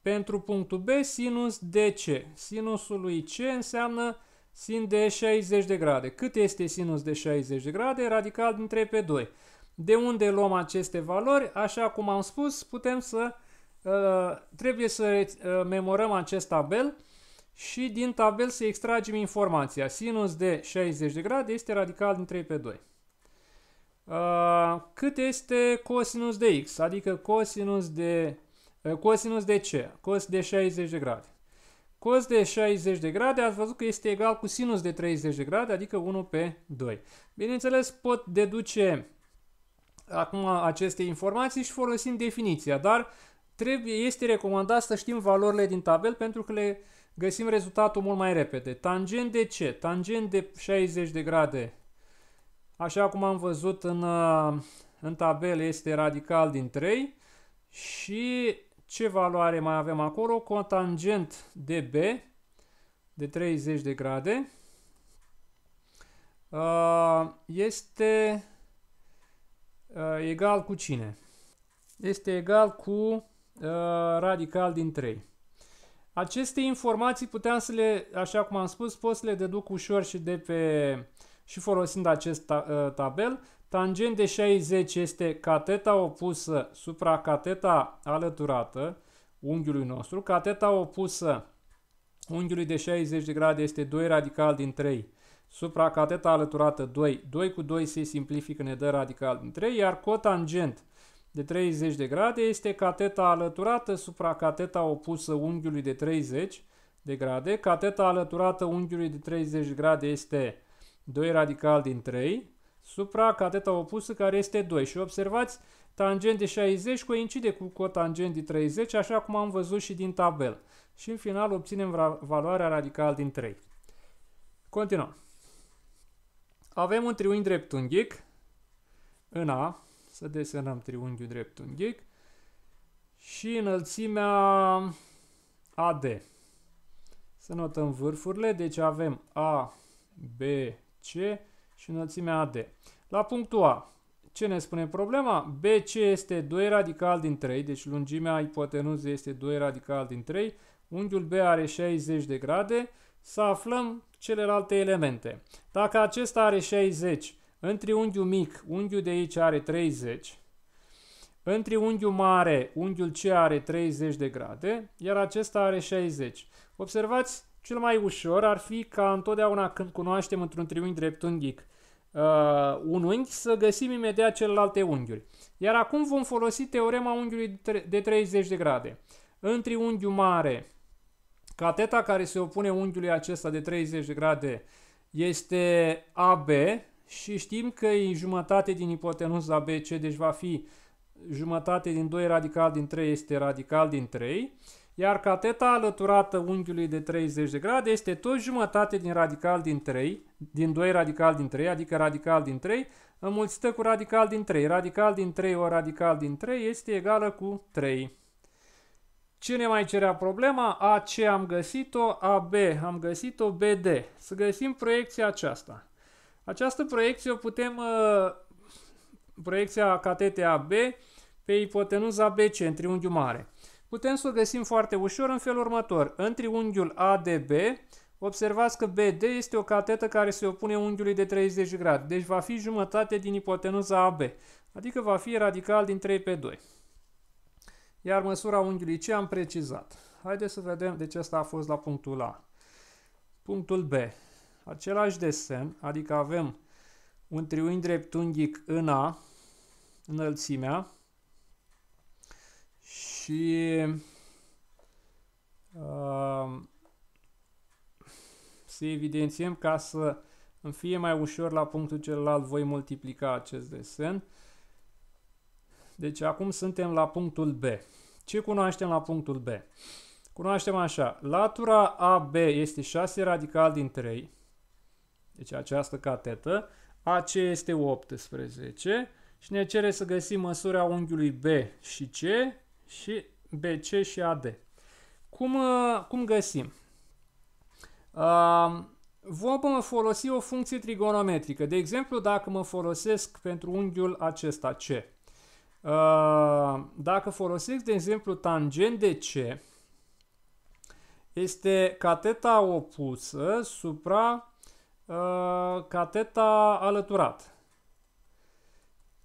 Pentru punctul B, sinus de C. Sinusul lui C înseamnă sin de 60 de grade. Cât este sinus de 60 de grade? Radical din 3 pe 2. De unde luăm aceste valori? Așa cum am spus, putem să, uh, trebuie să uh, memorăm acest tabel și din tabel să extragem informația. Sinus de 60 de grade este radical din 3 pe 2. Cât este cosinus de x? Adică cosinus de, cosinus de ce? Cos de 60 de grade. Cos de 60 de grade ați văzut că este egal cu sinus de 30 de grade, adică 1 pe 2. Bineînțeles, pot deduce acum aceste informații și folosim definiția, dar trebuie, este recomandat să știm valorile din tabel pentru că le găsim rezultatul mult mai repede. Tangent de ce? Tangent de 60 de grade. Așa cum am văzut în, uh, în tabelă, este radical din 3. Și ce valoare mai avem acolo? Cotangent de B de 30 de grade uh, este uh, egal cu cine? Este egal cu radical din 3. Aceste informații puteam să le, așa cum am spus, pot să le deduc ușor și de pe și folosind acest ă, tabel. Tangent de 60 este cateta opusă supra cateta alăturată unghiului nostru. Cateta opusă unghiului de 60 de grade este 2 radical din 3 supra cateta alăturată 2. 2 cu 2 se simplifică, ne dă radical din 3, iar cotangent de 30 de grade este cateta alăturată supra cateta opusă unghiului de 30 de grade. Cateta alăturată unghiului de 30 de grade este 2 radical din 3 supra cateta opusă care este 2. Și observați, tangent de 60 coincide cu cotangent de 30, așa cum am văzut și din tabel. Și în final obținem valoarea radical din 3. Continuăm. Avem un triunghi dreptunghic în A, să desenăm triunghiul dreptunghic și înălțimea AD. Să notăm vârfurile, deci avem A, B, C și înălțimea AD. La punctul A, ce ne spune problema? BC este 2 radical din 3, deci lungimea ipotenuzei este 2 radical din 3, unghiul B are 60 de grade, să aflăm celelalte elemente. Dacă acesta are 60, în triunghiul mic, unghiul de aici are 30. În triunghiul mare, unghiul C are 30 de grade, iar acesta are 60. Observați, cel mai ușor ar fi ca întotdeauna când cunoaștem într-un triunghi dreptunghic uh, un unghi, să găsim imediat celelalte unghiuri. Iar acum vom folosi teorema unghiului de 30 de grade. În triunghiul mare, cateta care se opune unghiului acesta de 30 de grade este AB, și știm că e jumătate din ipotenuza BC, deci va fi jumătate din 2 radical din 3 este radical din 3, iar cateta alăturată unghiului de 30 de grade este tot jumătate din radical din 3, din 2 radical din 3, adică radical din 3, înmulțită cu radical din 3. Radical din 3 ori radical din 3 este egală cu 3. Ce ne mai cerea problema? AC am găsit-o, AB am găsit-o, BD. Să găsim proiecția aceasta. Această proiecție o putem, uh, proiecția catetei AB pe ipotenuza BC în triunghiul mare. Putem să o găsim foarte ușor în felul următor. În triunghiul ADB, observați că BD este o catetă care se opune unghiului de 30 grade, deci va fi jumătate din ipotenuza AB, adică va fi radical din 3 pe 2. Iar măsura unghiului C am precizat. Haideți să vedem de ce asta a fost la punctul A. Punctul B același desen, adică avem un triunghi dreptunghic în A, înălțimea, și uh, să evidențiem ca să îmi fie mai ușor la punctul celălalt voi multiplica acest desen. Deci acum suntem la punctul B. Ce cunoaștem la punctul B? Cunoaștem așa, latura AB este 6 radical din 3, deci această catetă. AC este 18 și ne cere să găsim măsura unghiului B și C și BC și AD. Cum, ă, cum găsim? vom folosi o funcție trigonometrică. De exemplu, dacă mă folosesc pentru unghiul acesta C. Ă, dacă folosesc, de exemplu, tangent de C, este cateta opusă supra Uh, cateta alăturat.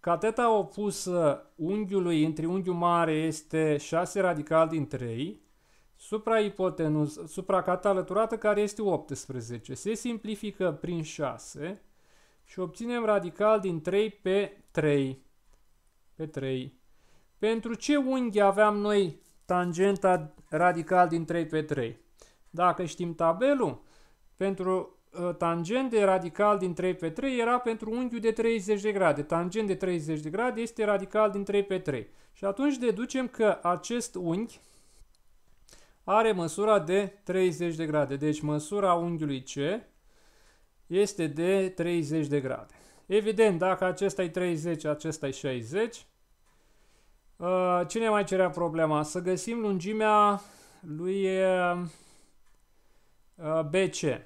Cateta opusă unghiului între unghiul mare este 6 radical din 3, supraipotenuză, supracata alăturată care este 18. Se simplifică prin 6 și obținem radical din 3 pe 3. Pe 3. Pentru ce unghi aveam noi tangenta radical din 3 pe 3? Dacă știm tabelul, pentru Ă, tangent de radical din 3 pe 3 era pentru unghiul de 30 de grade. Tangent de 30 de grade este radical din 3 pe 3. Și atunci deducem că acest unghi are măsura de 30 de grade. Deci măsura unghiului C este de 30 de grade. Evident, dacă acesta e 30, acesta e 60. Ă, cine mai cerea problema? Să găsim lungimea lui ă, BC.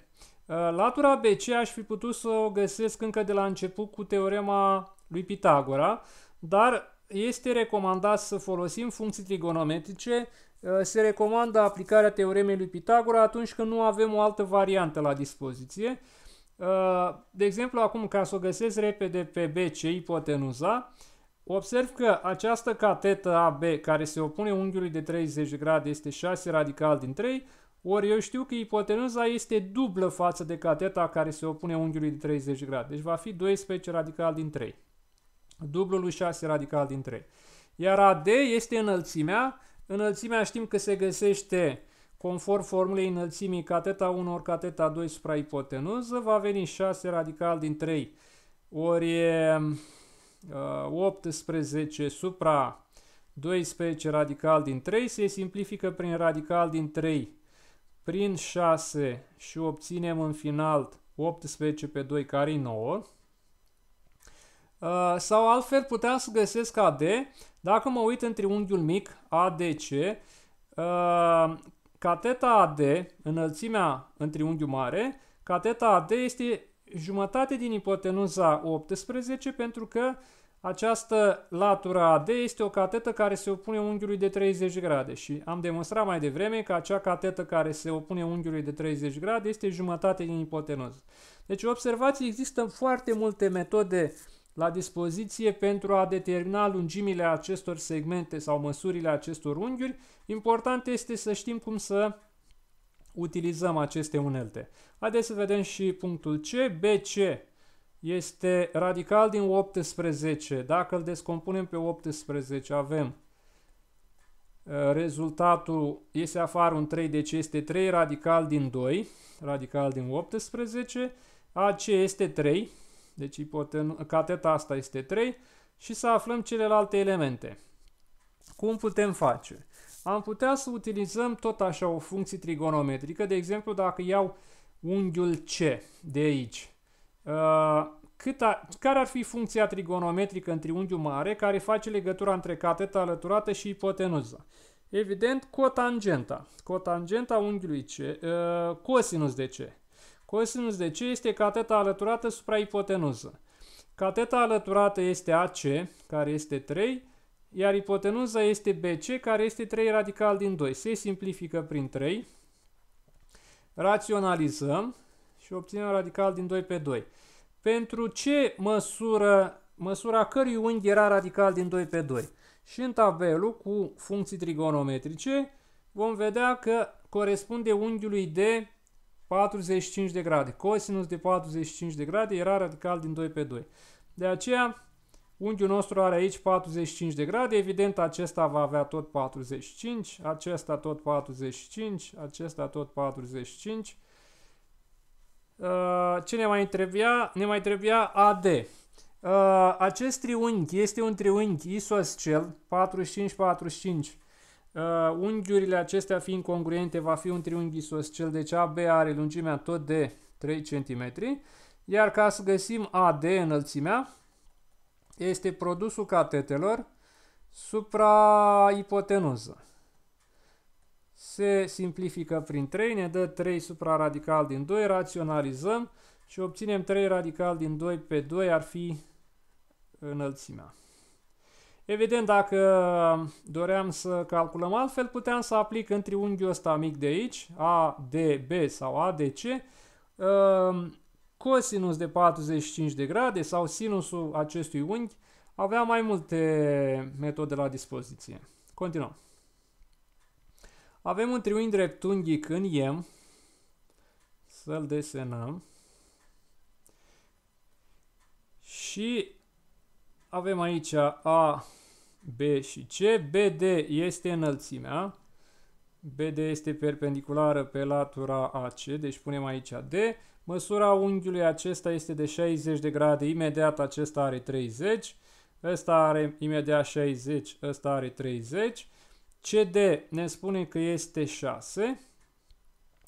Uh, latura BC aș fi putut să o găsesc încă de la început cu teorema lui Pitagora, dar este recomandat să folosim funcții trigonometrice. Uh, se recomandă aplicarea teoremei lui Pitagora atunci când nu avem o altă variantă la dispoziție. Uh, de exemplu, acum ca să o găsesc repede pe BC, ipotenuza, observ că această catetă AB care se opune unghiului de 30 grade este 6 radical din 3, ori eu știu că ipotenuza este dublă față de cateta care se opune unghiului de 30 grade. Deci va fi 12 radical din 3. Dublul lui 6 radical din 3. Iar AD este înălțimea. Înălțimea știm că se găsește conform formulei înălțimii cateta 1 ori cateta 2 supra ipotenuză. Va veni 6 radical din 3 ori 18 uh, supra 12 radical din 3 se simplifică prin radical din 3 prin 6 și obținem în final 18 pe 2 care e 9. Sau altfel puteam să găsesc AD dacă mă uit în triunghiul mic ADC, uh, cateta AD, înălțimea în triunghiul mare, cateta AD este jumătate din ipotenuza 18 pentru că uh, această latură AD este o catetă care se opune unghiului de 30 grade și am demonstrat mai devreme că acea catetă care se opune unghiului de 30 grade este jumătate din ipotenuză. Deci observați, există foarte multe metode la dispoziție pentru a determina lungimile acestor segmente sau măsurile acestor unghiuri. Important este să știm cum să utilizăm aceste unelte. Haideți să vedem și punctul C, BC este radical din 18. Dacă îl descompunem pe 18, avem uh, rezultatul iese afară un 3, deci este 3 radical din 2, radical din 18, AC este 3, deci ipoten, cateta asta este 3 și să aflăm celelalte elemente. Cum putem face? Am putea să utilizăm tot așa o funcție trigonometrică, de exemplu dacă iau unghiul C de aici, Uh, Cât a, care ar fi funcția trigonometrică în triunghiul mare care face legătura între cateta alăturată și ipotenuza? Evident, cotangenta. Cotangenta unghiului C, uh, cosinus de C. Cosinus de C este cateta alăturată supra ipotenuză. Cateta alăturată este AC, care este 3, iar ipotenuza este BC, care este 3 radical din 2. Se simplifică prin 3. Raționalizăm și obținem radical din 2 pe 2. Pentru ce măsură, măsura cărui unghi era radical din 2 pe 2? Și în tabelul cu funcții trigonometrice vom vedea că corespunde unghiului de 45 de grade. Cosinus de 45 de grade era radical din 2 pe 2. De aceea, unghiul nostru are aici 45 de grade. Evident, acesta va avea tot 45, acesta tot 45, acesta tot 45. Uh, ce ne mai trebuia? Ne mai trebuia AD. Uh, acest triunghi este un triunghi isoscel 45-45. Uh, unghiurile acestea fiind congruente va fi un triunghi isoscel, deci AB are lungimea tot de 3 cm. Iar ca să găsim AD înălțimea, este produsul catetelor supra ipotenuză se simplifică prin 3, ne dă 3 supraradical din 2, raționalizăm și obținem 3 radical din 2 pe 2 ar fi înălțimea. Evident, dacă doream să calculăm altfel, puteam să aplic în triunghiul ăsta mic de aici, ADB sau ADC, ehm, cosinus de 45 de grade sau sinusul acestui unghi avea mai multe metode la dispoziție. Continuăm. Avem un triunghi dreptunghic în iem. Să-l desenăm. Și avem aici A, B și C. BD este înălțimea. BD este perpendiculară pe latura AC, deci punem aici D. Măsura unghiului acesta este de 60 de grade, imediat acesta are 30, ăsta are imediat 60, ăsta are 30. CD ne spune că este 6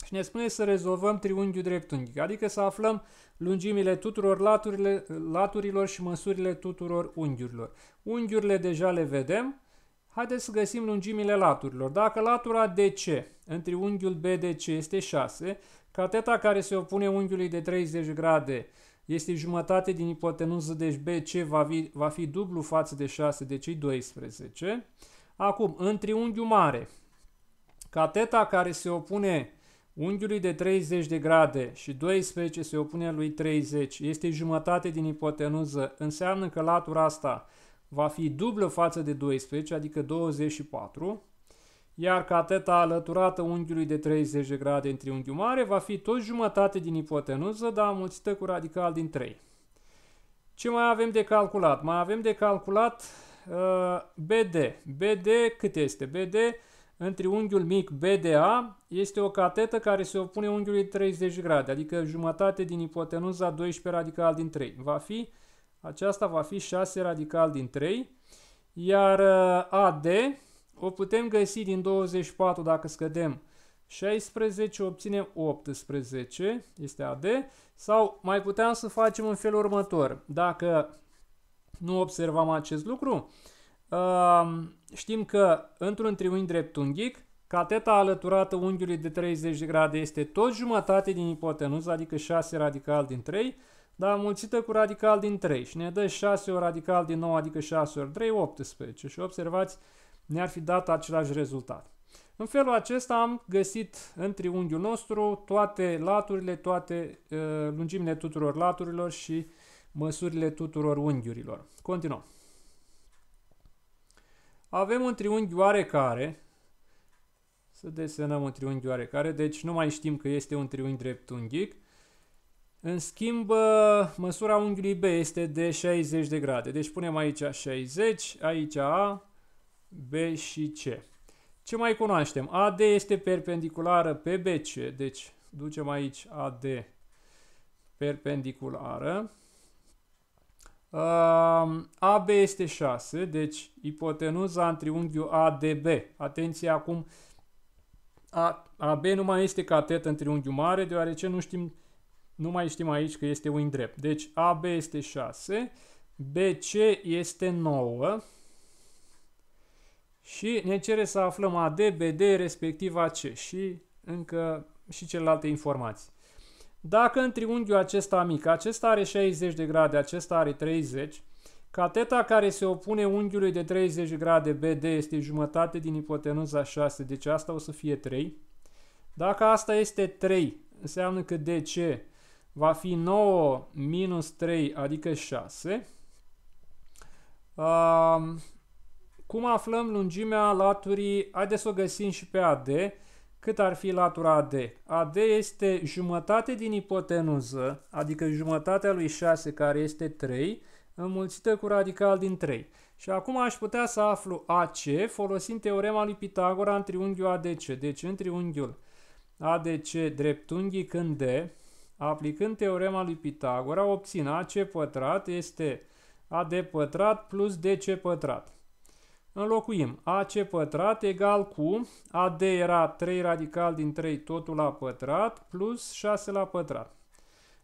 și ne spune să rezolvăm triunghiul dreptunghic, adică să aflăm lungimile tuturor laturile, laturilor și măsurile tuturor unghiurilor. Unghiurile deja le vedem. Haideți să găsim lungimile laturilor. Dacă latura DC în triunghiul BDC este 6, cateta care se opune unghiului de 30 grade este jumătate din ipotenuză, deci BC va fi, va fi dublu față de 6, deci 12. Acum, în triunghiul mare, cateta care se opune unghiului de 30 de grade și 12 se opune lui 30, este jumătate din ipotenuză, înseamnă că latura asta va fi dublă față de 12, adică 24, iar cateta alăturată unghiului de 30 de grade în triunghiul mare va fi tot jumătate din ipotenuză, dar mulțită cu radical din 3. Ce mai avem de calculat? Mai avem de calculat Eh, BD. BD cât este? BD în triunghiul mic BDA este o catetă care se opune unghiului 30 grade, adică jumătate din ipotenuza 12 radical din 3. Va fi, aceasta va fi 6 radical din 3, iar eh, AD o putem găsi din 24 dacă scădem 16, obținem 18, este AD, sau mai puteam să facem în felul următor. Dacă nu observam acest lucru? Știm că într-un triunghi dreptunghic, cateta alăturată unghiului de 30 de grade este tot jumătate din ipotenuză, adică 6 radical din 3, dar mulțită cu radical din 3 și ne dă 6 ori radical din 9, adică 6 ori 3, 18 și observați, ne-ar fi dat același rezultat. În felul acesta am găsit în triunghiul nostru toate laturile, toate uh, lungimile tuturor laturilor și uh, măsurile tuturor unghiurilor. Continuăm. Avem un triunghi oarecare. Să desenăm un triunghi oarecare. Deci nu mai știm că este un triunghi dreptunghic. În schimb, ă, măsura unghiului B este de 60 de grade. Deci punem aici 60, aici A, B și C. Ce mai cunoaștem? AD este perpendiculară pe BC. Deci ducem aici AD perpendiculară. AB este 6, deci ipotenuza în triunghiul ADB. Atenție acum, A, AB nu mai este catet în triunghiul mare, deoarece nu știm, nu mai știm aici că este un drept. Deci AB este 6, BC este 9 și ne cere să aflăm AD, BD, respectiv AC și încă și celelalte informații. Dacă în triunghiul acesta mic, acesta are 60 de grade, acesta are 30, cateta care se opune unghiului de 30 grade BD este jumătate din ipotenuza 6, deci asta o să fie 3. Dacă asta este 3, înseamnă că DC va fi 9 minus 3, adică 6. cum aflăm lungimea laturii? Haideți să o găsim și pe AD. Cât ar fi latura AD? AD este jumătate din ipotenuză, adică jumătatea lui 6 care este 3, înmulțită cu radical din 3. Și acum aș putea să aflu AC folosind teorema lui Pitagora în triunghiul ADC. Deci în triunghiul ADC dreptunghii când D, aplicând teorema lui Pitagora, obțin AC pătrat este AD pătrat plus DC pătrat. Înlocuim AC pătrat egal cu AD era 3 radical din 3 totul la pătrat plus 6 la pătrat.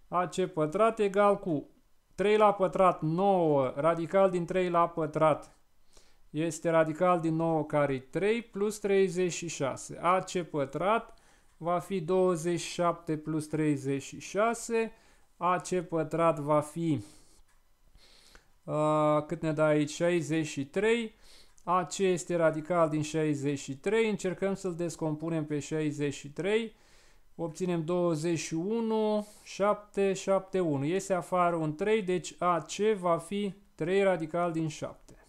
AC pătrat egal cu 3 la pătrat 9 radical din 3 la pătrat este radical din 9 care 3 plus 36. AC pătrat va fi 27 plus 36. AC pătrat va fi, uh, cât ne dă aici, 63 AC este radical din 63, încercăm să-l descompunem pe 63, obținem 21, 7, 7, 1. Iese afară un 3, deci AC va fi 3 radical din 7.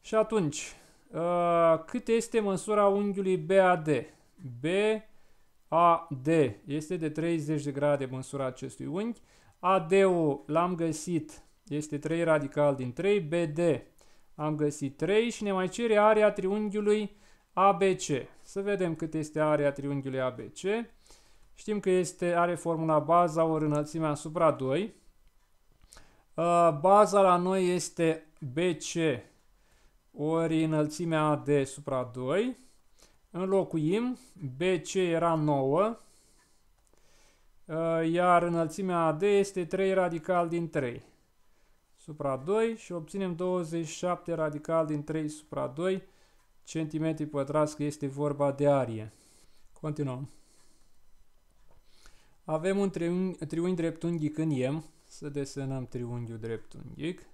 Și atunci, ă, cât este măsura unghiului BAD? BAD este de 30 de grade măsura acestui unghi. AD-ul l-am găsit, este 3 radical din 3, BD am găsit 3 și ne mai cere area triunghiului ABC. Să vedem cât este area triunghiului ABC. Știm că este, are formula baza ori înălțimea asupra 2. Uh, baza la noi este BC ori înălțimea AD supra 2. Înlocuim. BC era 9. Uh, iar înălțimea AD este 3 radical din 3 supra 2 și obținem 27 radical din 3 supra 2 centimetri pătrați, că este vorba de arie. Continuăm. Avem un triunghi, triunghi dreptunghic în iem. Să desenăm triunghiul dreptunghic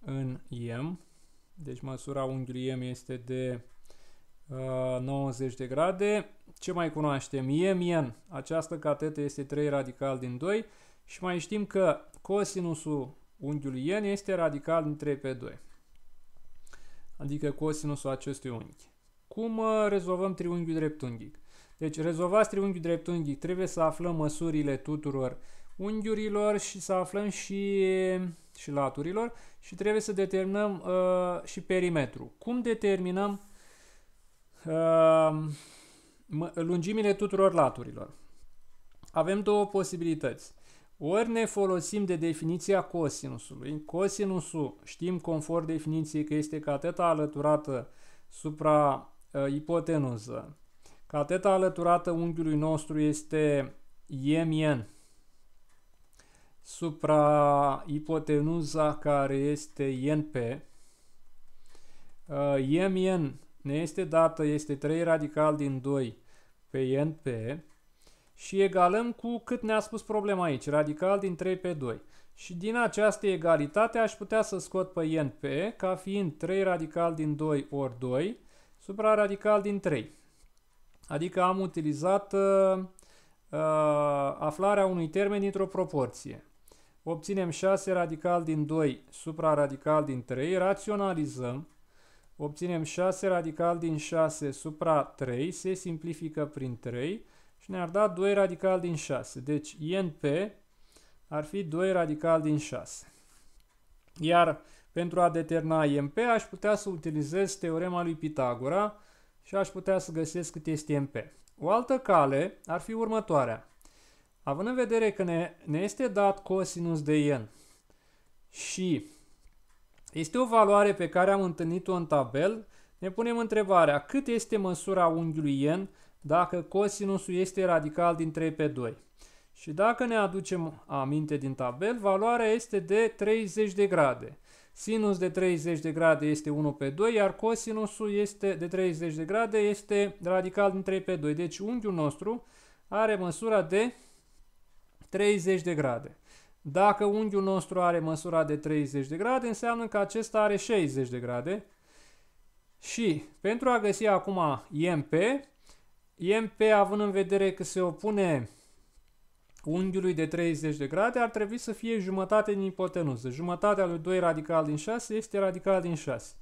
în iem. Deci măsura unghiului iem este de uh, 90 de grade. Ce mai cunoaștem? Iem, ien. Această catetă este 3 radical din 2 și mai știm că Cosinusul unghiului N este radical din 3 pe 2, adică cosinusul acestui unghi. Cum uh, rezolvăm triunghiul dreptunghic? Deci, rezolvați triunghiul dreptunghic, trebuie să aflăm măsurile tuturor unghiurilor și să aflăm și, și laturilor și trebuie să determinăm uh, și perimetru. Cum determinăm uh, lungimile tuturor laturilor? Avem două posibilități. Ori ne folosim de definiția cosinusului. Cosinusul știm conform definiției că este cateta alăturată supra uh, ipotenuză. Cateta alăturată unghiului nostru este ien supra ipotenuza care este INP. Uh, IMN ne este dată, este 3 radical din 2 pe INP și egalăm cu cât ne-a spus problema aici, radical din 3 pe 2. Și din această egalitate aș putea să scot pe INP ca fiind 3 radical din 2 ori 2 supra radical din 3. Adică am utilizat uh, uh, aflarea unui termen dintr-o proporție. Obținem 6 radical din 2 supra radical din 3, raționalizăm, obținem 6 radical din 6 supra 3, se simplifică prin 3, și ne-ar da 2 radical din 6. Deci INP ar fi 2 radical din 6. Iar pentru a determina INP aș putea să utilizez teorema lui Pitagora și aș putea să găsesc cât este INP. O altă cale ar fi următoarea. Având în vedere că ne, ne este dat cosinus de n și este o valoare pe care am întâlnit-o în tabel, ne punem întrebarea cât este măsura unghiului n dacă cosinusul este radical din 3 pe 2. Și dacă ne aducem aminte din tabel, valoarea este de 30 de grade. Sinus de 30 de grade este 1 pe 2, iar cosinusul este de 30 de grade este radical din 3 pe 2. Deci unghiul nostru are măsura de 30 de grade. Dacă unghiul nostru are măsura de 30 de grade, înseamnă că acesta are 60 de grade. Și pentru a găsi acum IMP, IMP, având în vedere că se opune unghiului de 30 de grade, ar trebui să fie jumătate din ipotenuză. Jumătatea lui 2 radical din 6 este radical din 6.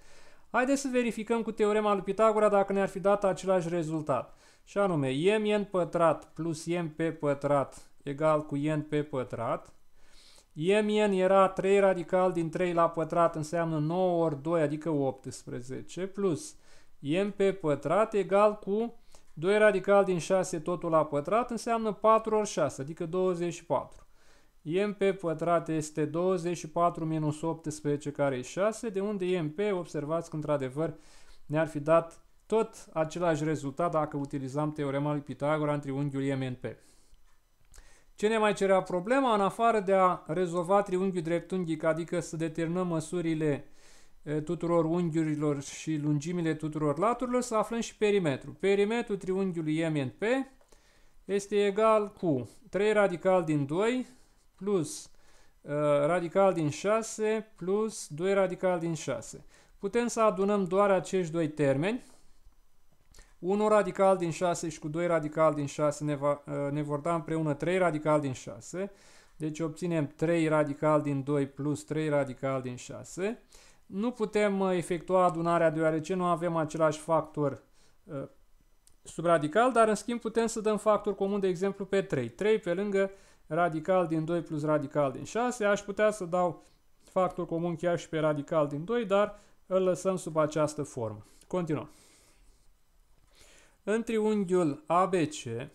Haideți să verificăm cu teorema lui Pitagora dacă ne-ar fi dat același rezultat. Și anume, mn pătrat plus mp pătrat egal cu np pătrat. mn era 3 radical din 3 la pătrat înseamnă 9 ori 2, adică 18, plus mp pătrat egal cu 2 radical din 6 totul la pătrat înseamnă 4 ori 6, adică 24. m pătrat este 24 minus 18 care e 6, de unde m observați că într-adevăr ne-ar fi dat tot același rezultat dacă utilizam teorema lui Pitagora în triunghiul MNP. Ce ne mai cerea problema, în afară de a rezolva triunghiul dreptunghic, adică să determinăm măsurile uh, tuturor unghiurilor și lungimile tuturor laturilor, să aflăm și perimetru. Perimetrul triunghiului MNP este egal cu 3 radical din 2 plus uh, radical din 6 plus 2 radical din 6. Putem să adunăm doar acești doi termeni. 1 radical din 6 și cu 2 radical din 6 ne, va, ne vor da împreună 3 radical din 6. Deci obținem 3 radical din 2 plus 3 radical din 6. Nu putem uh, efectua adunarea deoarece nu avem același factor uh, subradical, dar în schimb putem să dăm factor comun, de exemplu, pe 3. 3 pe lângă radical din 2 plus radical din 6. Aș putea să dau factor comun chiar și pe radical din 2, dar îl lăsăm sub această formă. Continuăm. În triunghiul ABC,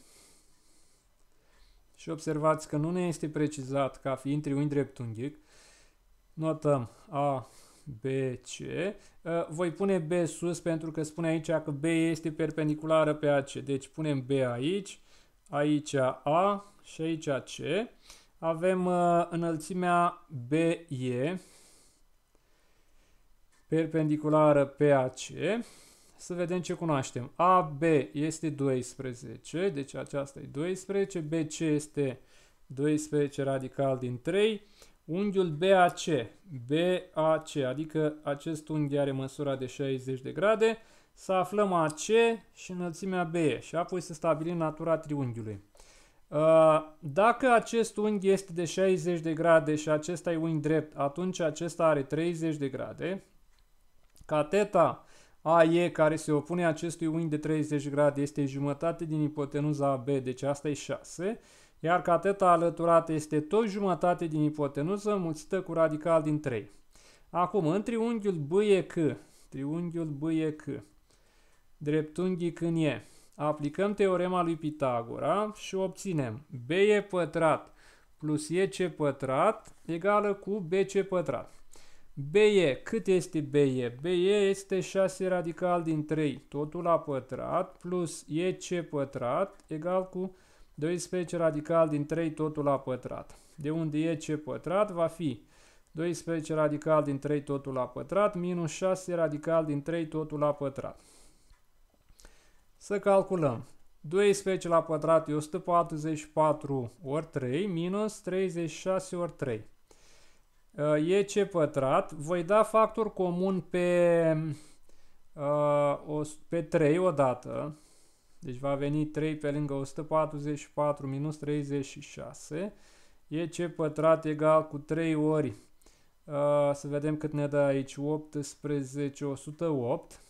și observați că nu ne este precizat ca fiind triunghi dreptunghic, notăm A, BC. Uh, voi pune B sus pentru că spune aici că B este perpendiculară pe AC. Deci punem B aici, aici A și aici C. Avem uh, înălțimea BE perpendiculară pe AC. Să vedem ce cunoaștem. AB este 12, deci aceasta e 12. BC este 12 radical din 3. Unghiul BAC, BAC, adică acest unghi are măsura de 60 de grade, să aflăm AC și înălțimea BE și apoi să stabilim natura triunghiului. Uh, dacă acest unghi este de 60 de grade și acesta e unghi drept, atunci acesta are 30 de grade. Cateta AE care se opune acestui unghi de 30 de grade este jumătate din ipotenuza AB, deci asta e 6 iar cateta alăturată este tot jumătate din ipotenuză mulțită cu radical din 3. Acum, în triunghiul BEC, triunghiul BEC, dreptunghii când e, aplicăm teorema lui Pitagora și obținem BE pătrat plus EC pătrat egală cu BC pătrat. BE, cât este BE? BE este 6 radical din 3, totul la pătrat, plus EC pătrat egal cu 12 radical din 3 totul la pătrat. De unde e ce pătrat va fi 12 radical din 3 totul la pătrat minus 6 radical din 3 totul la pătrat. Să calculăm. 12 la pătrat e 144 ori 3 minus 36 ori 3. E ce pătrat. Voi da factor comun pe, uh, pe 3 odată. Deci va veni 3 pe lângă 144 minus 36. E ce pătrat egal cu 3 ori. Uh, să vedem cât ne dă aici. 18, 108.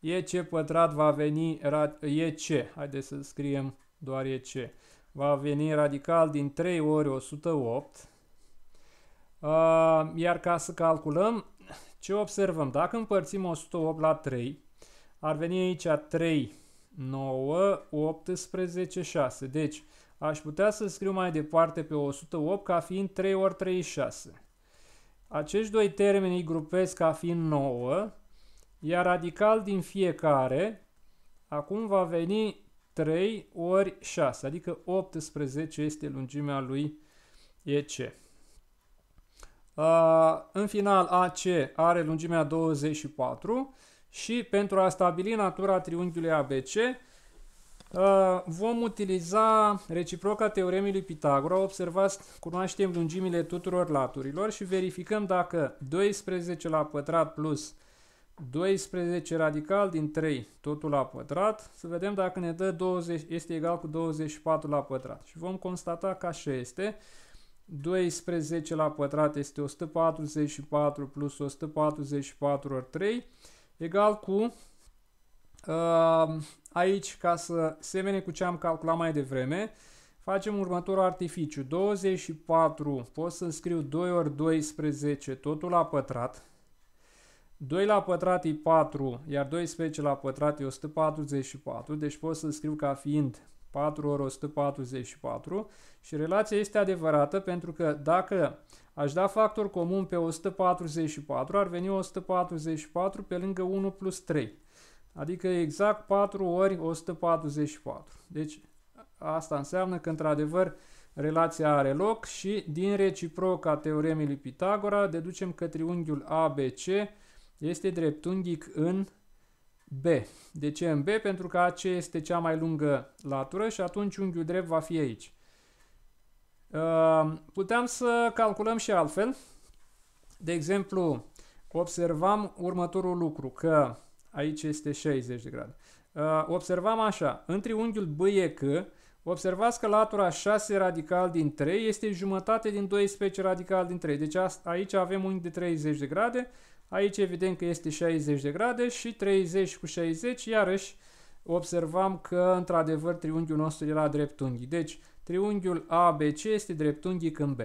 E ce pătrat va veni, e ce? Haideți să scriem doar e ce. Va veni radical din 3 ori 108. Uh, iar ca să calculăm, ce observăm? Dacă împărțim 108 la 3, ar veni aici 3 9, 18, 6. Deci, aș putea să scriu mai departe pe 108 ca fiind 3 ori 36. Acești doi termeni îi grupez ca fiind 9, iar radical din fiecare, acum va veni 3 ori 6, adică 18 este lungimea lui EC. A, uh, în final, AC are lungimea 24, și pentru a stabili natura triunghiului ABC, uh, vom utiliza reciproca teoremii lui Pitagora. Observați, cunoaștem lungimile tuturor laturilor și verificăm dacă 12 la pătrat plus 12 radical din 3, totul la pătrat, să vedem dacă ne dă 20, este egal cu 24 la pătrat. Și vom constata că așa este. 12 la pătrat este 144 plus 144 ori 3 egal cu uh, aici, ca să semene cu ce am calculat mai devreme, facem următorul artificiu. 24, pot să scriu 2 ori 12, totul la pătrat. 2 la pătrat e 4, iar 12 la pătrat e 144, deci pot să scriu ca fiind 4 ori 144 și relația este adevărată pentru că dacă Aș da factor comun pe 144, ar veni 144 pe lângă 1 plus 3. Adică exact 4 ori 144. Deci asta înseamnă că într-adevăr relația are loc și din reciproca teoremei lui Pitagora deducem că triunghiul ABC este dreptunghic în B. De ce în B? Pentru că AC este cea mai lungă latură și atunci unghiul drept va fi aici. Ehm, puteam să calculăm și altfel. De exemplu, observam următorul lucru, că aici este 60 de grade. Ehm, observam așa, în triunghiul BEC, observați că latura 6 radical din 3 este jumătate din 12 radical din 3. Deci aici avem unghi de 30 de grade, aici evident că este 60 de grade și 30 cu 60, iarăși observam că într-adevăr triunghiul nostru era dreptunghi. Deci Triunghiul ABC este dreptunghic în B.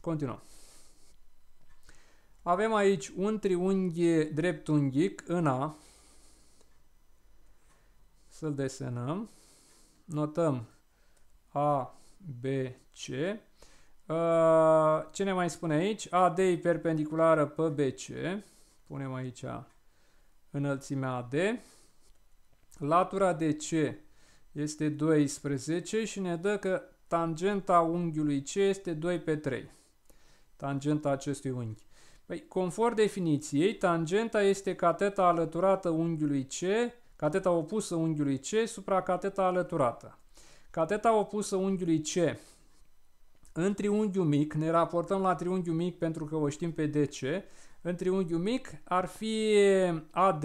Continuăm. Avem aici un triunghi dreptunghic în A. Să-l desenăm. Notăm A, B, C. Ă, ce ne mai spune aici? AD e perpendiculară pe BC. Punem aici înălțimea AD. Latura de C este 12 și ne dă că tangenta unghiului C este 2 pe 3. Tangenta acestui unghi. Păi, conform definiției, tangenta este cateta alăturată unghiului C, cateta opusă unghiului C supra cateta alăturată. Cateta opusă unghiului C în triunghiul mic, ne raportăm la triunghiul mic pentru că o știm pe DC, în triunghiul mic ar fi AD,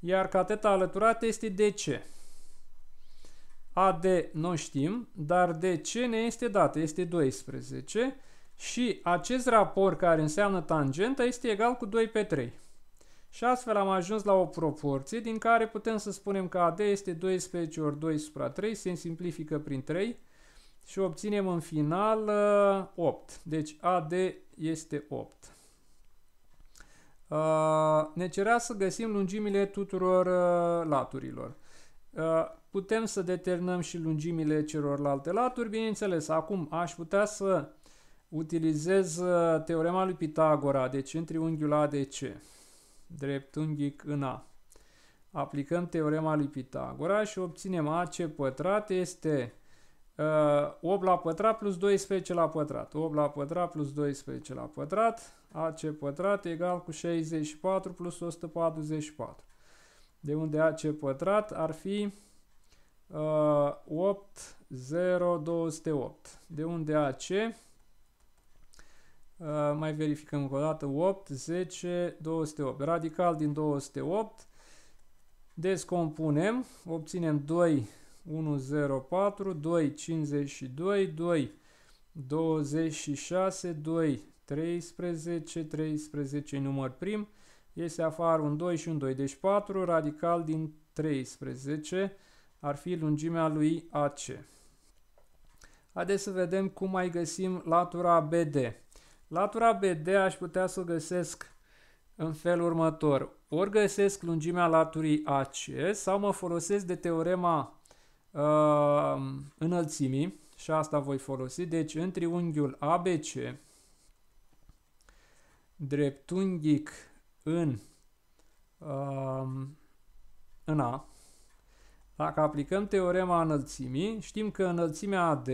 iar cateta alăturată este DC. AD nu știm, dar de ce ne este dată? Este 12 și acest raport care înseamnă tangenta este egal cu 2 pe 3. Și astfel am ajuns la o proporție din care putem să spunem că AD este 12 ori 2 supra 3, se simplifică prin 3 și obținem în final 8. Uh, deci AD este 8. Uh, ne cerea să găsim lungimile tuturor uh, laturilor. Putem să determinăm și lungimile celorlalte laturi, bineînțeles. Acum aș putea să utilizez uh, teorema lui Pitagora, deci în triunghiul ADC, dreptunghic în A. Aplicăm teorema lui Pitagora și obținem AC pătrat este 8 uh, la pătrat plus 12 la pătrat. 8 la pătrat plus 12 la pătrat. AC pătrat egal cu 64 plus 144. De unde AC pătrat ar fi 8, 0, 208. De unde AC? Uh, mai verificăm încă o dată. 8, 10, 208. Radical din 208. Descompunem. Obținem 2, 1, 0, 4, 2, 52, 2, 26, 2, 13, 13 număr prim. Iese afară un 2 și un 2. Deci 4 radical din 13 ar fi lungimea lui AC. Haideți să vedem cum mai găsim latura BD. Latura BD aș putea să o găsesc în felul următor. Ori găsesc lungimea laturii AC sau mă folosesc de teorema uh, înălțimii și asta voi folosi. Deci în triunghiul ABC dreptunghic în, uh, în A dacă aplicăm teorema înălțimii, știm că înălțimea AD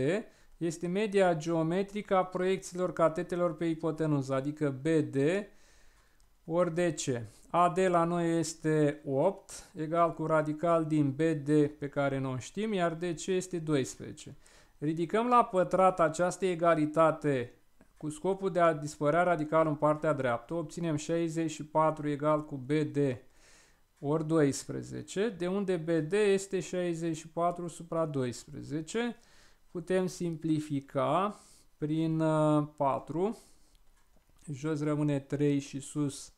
este media geometrică a proiecțiilor catetelor pe ipotenuză, adică BD ori DC. AD la noi este 8, egal cu radical din BD pe care nu știm, iar DC este 12. Ridicăm la pătrat această egalitate cu scopul de a dispărea radicalul în partea dreaptă, obținem 64 egal cu BD ori 12, de unde BD este 64 supra 12. Putem simplifica prin 4. Uh, Jos rămâne 3 și sus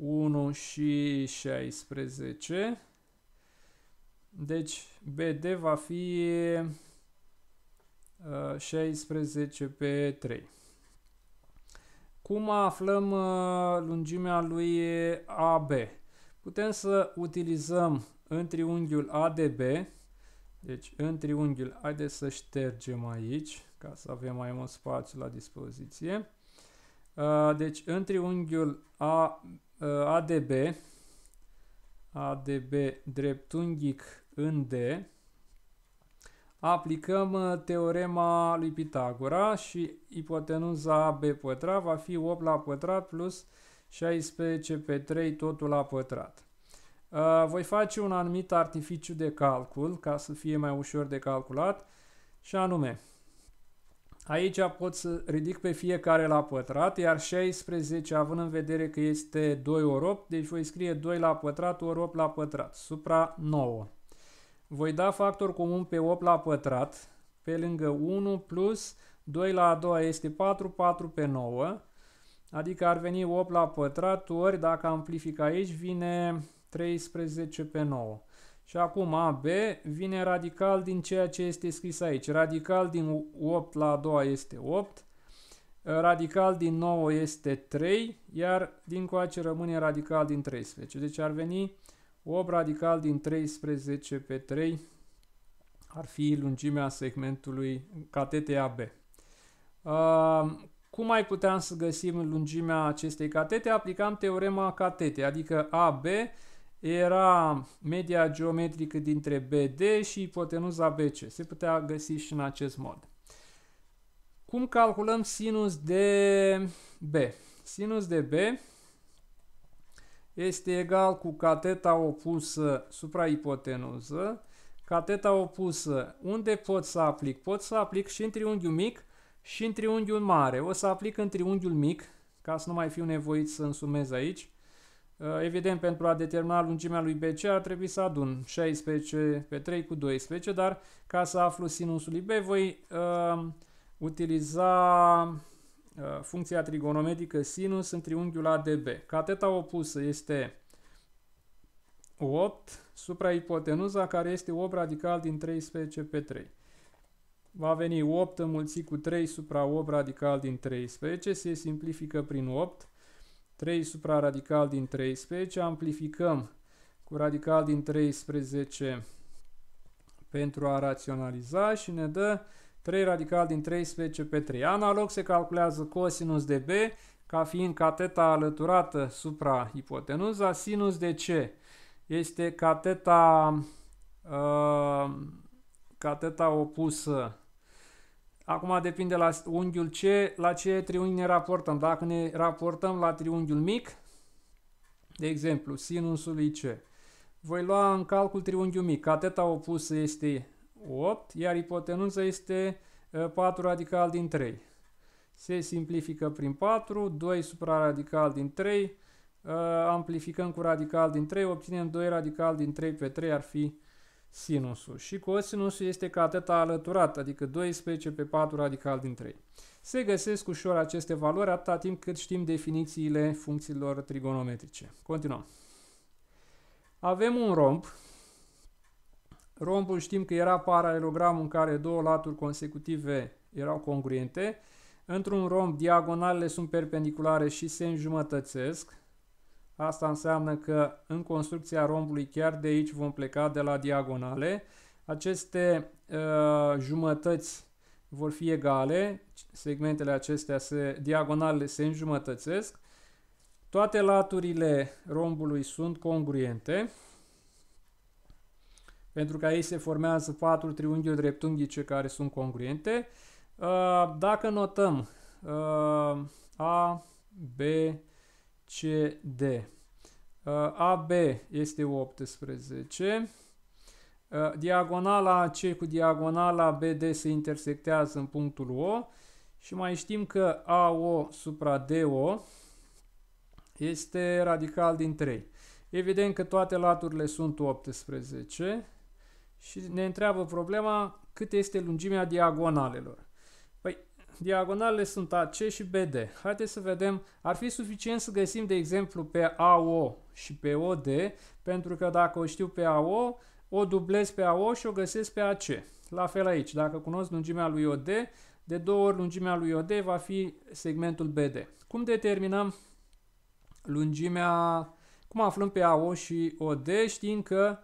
1 și 16. Deci BD va fi 16 uh, pe 3. Cum aflăm uh, lungimea lui AB? Putem să utilizăm în triunghiul ADB, deci în triunghiul, haideți să ștergem aici, ca să avem mai mult spațiu la dispoziție. Deci în triunghiul A, ADB, ADB dreptunghic în D, aplicăm uh, teorema lui Pitagora și ipotenuza AB pătrat va fi 8 la pătrat plus 16 pe 3, totul la pătrat. Uh, voi face un anumit artificiu de calcul, ca să fie mai ușor de calculat, și anume, aici pot să ridic pe fiecare la pătrat, iar 16, având în vedere că este 2 ori 8, deci voi scrie 2 la pătrat ori 8 la pătrat, supra 9. Voi da factor comun pe 8 la pătrat, pe lângă 1 plus 2 la a doua este 4, 4 pe 9, adică ar veni 8 la pătrat ori, dacă amplific aici, vine 13 pe 9. Și acum AB vine radical din ceea ce este scris aici. Radical din 8 la a doua este 8, radical din 9 este 3, iar din coace rămâne radical din 13. Deci ar veni 8 radical din 13 pe 3 ar fi lungimea segmentului catetei AB. Cum mai puteam să găsim lungimea acestei catete? Aplicam teorema catete, adică AB era media geometrică dintre BD și ipotenuza BC. Se putea găsi și în acest mod. Cum calculăm sinus de B? Sinus de B este egal cu cateta opusă supra ipotenuză. Cateta opusă, unde pot să aplic? Pot să aplic și în triunghiul mic și în triunghiul mare. O să aplic în triunghiul mic, ca să nu mai fiu nevoit să însumez aici. Uh, evident, pentru a determina lungimea lui BC ar trebui să adun 16 pe 3 cu 12, dar ca să aflu sinusul lui B voi uh, utiliza uh, funcția trigonometrică sinus în triunghiul ADB. Cateta opusă este 8 supra ipotenuza care este 8 radical din 13 pe 3 va veni 8 înmulțit cu 3 supra 8 radical din 13, se simplifică prin 8, 3 supra radical din 13, amplificăm cu radical din 13 pentru a raționaliza și ne dă 3 radical din 13 pe 3. Analog se calculează cosinus de B ca fiind cateta alăturată supra ipotenuza, sinus de C este cateta, uh, cateta opusă Acum depinde la unghiul C, la ce triunghi ne raportăm. Dacă ne raportăm la triunghiul mic, de exemplu, sinusul IC, voi lua în calcul triunghiul mic. Cateta opusă este 8, iar ipotenuza este 4 ă, radical din 3. Se simplifică prin 4, 2 supraradical din 3, ă, amplificăm cu radical din 3, obținem 2 radical din 3 pe 3, ar fi sinusul și cosinusul este ca atâta alăturat, adică 12 pe 4 radical din 3. Se găsesc ușor aceste valori atâta timp cât știm definițiile funcțiilor trigonometrice. Continuăm. Avem un romb. Rombul știm că era paralelogramul în care două laturi consecutive erau congruente. Într-un romb, diagonalele sunt perpendiculare și se înjumătățesc. Asta înseamnă că în construcția rombului chiar de aici vom pleca de la diagonale. Aceste uh, jumătăți vor fi egale, segmentele acestea, se, diagonalele se înjumătățesc. Toate laturile rombului sunt congruente, pentru că aici se formează patru triunghiuri dreptunghice care sunt congruente. Uh, dacă notăm uh, A, B, CD. Uh, AB este 18. Uh, diagonala C cu diagonala BD se intersectează în punctul O și mai știm că AO supra DO este radical din 3. Evident că toate laturile sunt 18 și ne întreabă problema cât este lungimea diagonalelor diagonalele sunt AC și BD. Haideți să vedem, ar fi suficient să găsim de exemplu pe AO și pe OD, pentru că dacă o știu pe AO, o dublez pe AO și o găsesc pe AC. La fel aici, dacă cunosc lungimea lui OD, de două ori lungimea lui OD va fi segmentul BD. Cum determinăm lungimea, cum aflăm pe AO și OD știind că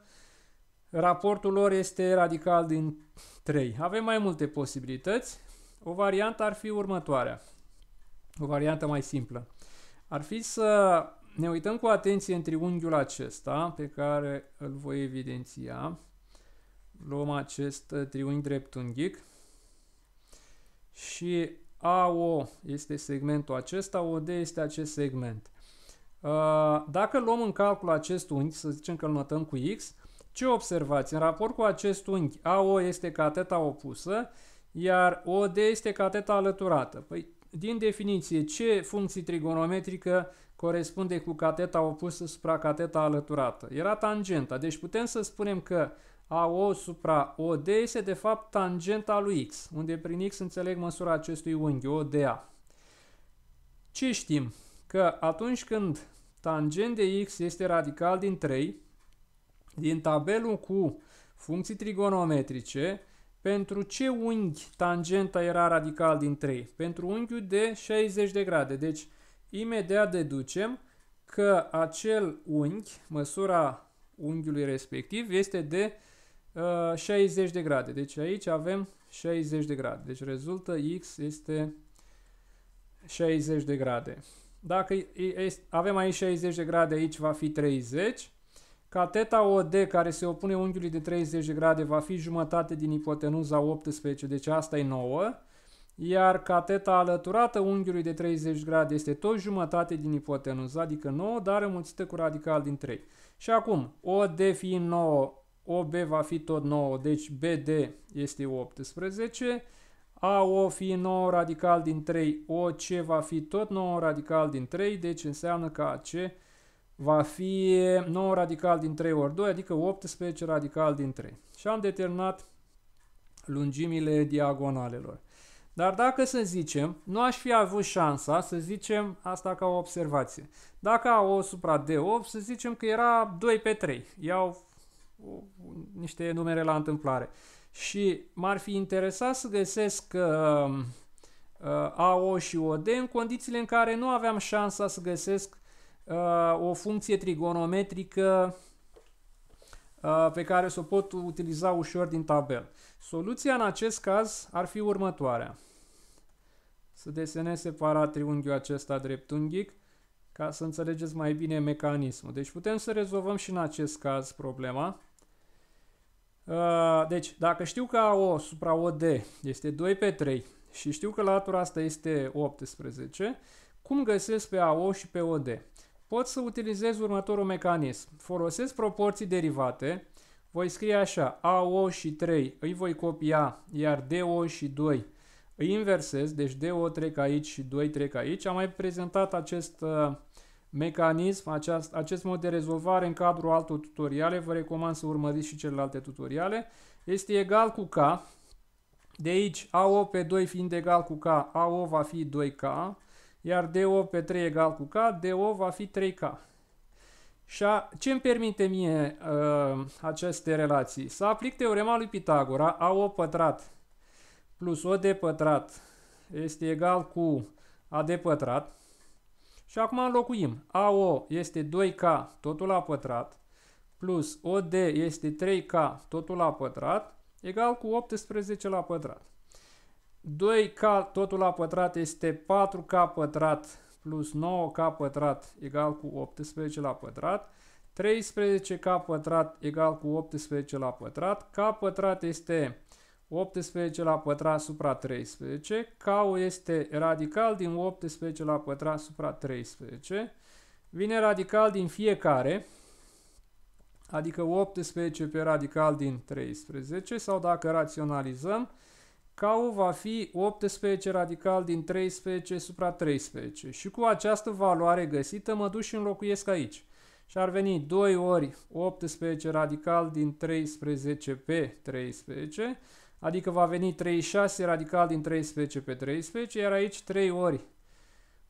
raportul lor este radical din 3. Avem mai multe posibilități. O variantă ar fi următoarea. O variantă mai simplă. Ar fi să ne uităm cu atenție în triunghiul acesta pe care îl voi evidenția. Luăm acest uh, triunghi dreptunghic și AO este segmentul acesta, OD este acest segment. Uh, dacă luăm în calcul acest unghi, să zicem că îl notăm cu X, ce observați? În raport cu acest unghi, AO este cateta opusă iar OD este cateta alăturată. Păi, din definiție, ce funcție trigonometrică corespunde cu cateta opusă supra cateta alăturată? Era tangenta, deci putem să spunem că AO supra OD este de fapt tangenta lui X, unde prin X înțeleg măsura acestui unghi, ODA. Ce știm? Că atunci când tangent de X este radical din 3, din tabelul cu funcții trigonometrice, pentru ce unghi tangenta era radical din 3? Pentru unghiul de 60 de grade. Deci, imediat deducem că acel unghi, măsura unghiului respectiv, este de uh, 60 de grade. Deci aici avem 60 de grade. Deci rezultă X este 60 de grade. Dacă avem aici 60 de grade, aici va fi 30. Cateta OD care se opune unghiului de 30 de grade va fi jumătate din ipotenuza 18, deci asta e 9, iar cateta alăturată unghiului de 30 grade este tot jumătate din ipotenuză, adică 9, dar înmulțită cu radical din 3. Și acum, OD fiind 9, OB va fi tot 9, deci BD este 18, AO fiind 9 radical din 3, OC va fi tot 9 radical din 3, deci înseamnă că AC va fi 9 radical din 3 ori 2, adică 18 radical din 3. Și am determinat lungimile diagonalelor. Dar dacă să zicem, nu aș fi avut șansa să zicem asta ca o observație. Dacă a o supra D8, să zicem că era 2 pe 3. Iau niște numere la întâmplare. Și m-ar fi interesat să găsesc uh, uh, AO și OD în condițiile în care nu aveam șansa să găsesc Uh, o funcție trigonometrică uh, pe care să o pot utiliza ușor din tabel. Soluția în acest caz ar fi următoarea. Să desenez separat triunghiul acesta dreptunghic ca să înțelegeți mai bine mecanismul. Deci putem să rezolvăm și în acest caz problema. Uh, deci, dacă știu că AO supra OD este 2 pe 3 și știu că latura asta este 18, cum găsesc pe AO și pe OD? pot să utilizez următorul mecanism. Folosesc proporții derivate, voi scrie așa, AO și 3 îi voi copia, iar DO și 2 îi inversez, deci DO trec aici și 2 trec aici. Am mai prezentat acest uh, mecanism, aceast, acest mod de rezolvare în cadrul altor tutoriale, vă recomand să urmăriți și celelalte tutoriale, este egal cu K, de aici AO pe 2 fiind egal cu K, AO va fi 2K, iar DO pe 3 egal cu K, DO va fi 3K. Și ce îmi permite mie uh, aceste relații? Să aplic teorema lui Pitagora, AO pătrat plus OD pătrat este egal cu AD pătrat. Și acum înlocuim. AO este 2K, totul la pătrat, plus OD este 3K, totul la pătrat, egal cu 18 la pătrat. 2K totul la pătrat este 4K pătrat plus 9K pătrat egal cu 18 la pătrat. 13K pătrat egal cu 18 la pătrat. K pătrat este 18 la pătrat supra 13. k este radical din 18 la pătrat supra 13. Vine radical din fiecare, adică 18 pe radical din 13 sau dacă raționalizăm, Cau va fi 18 radical din 13 supra 13 și cu această valoare găsită mă duc și înlocuiesc aici. Și ar veni 2 ori 18 radical din 13 pe 13, adică va veni 36 radical din 13 pe 13, iar aici 3 ori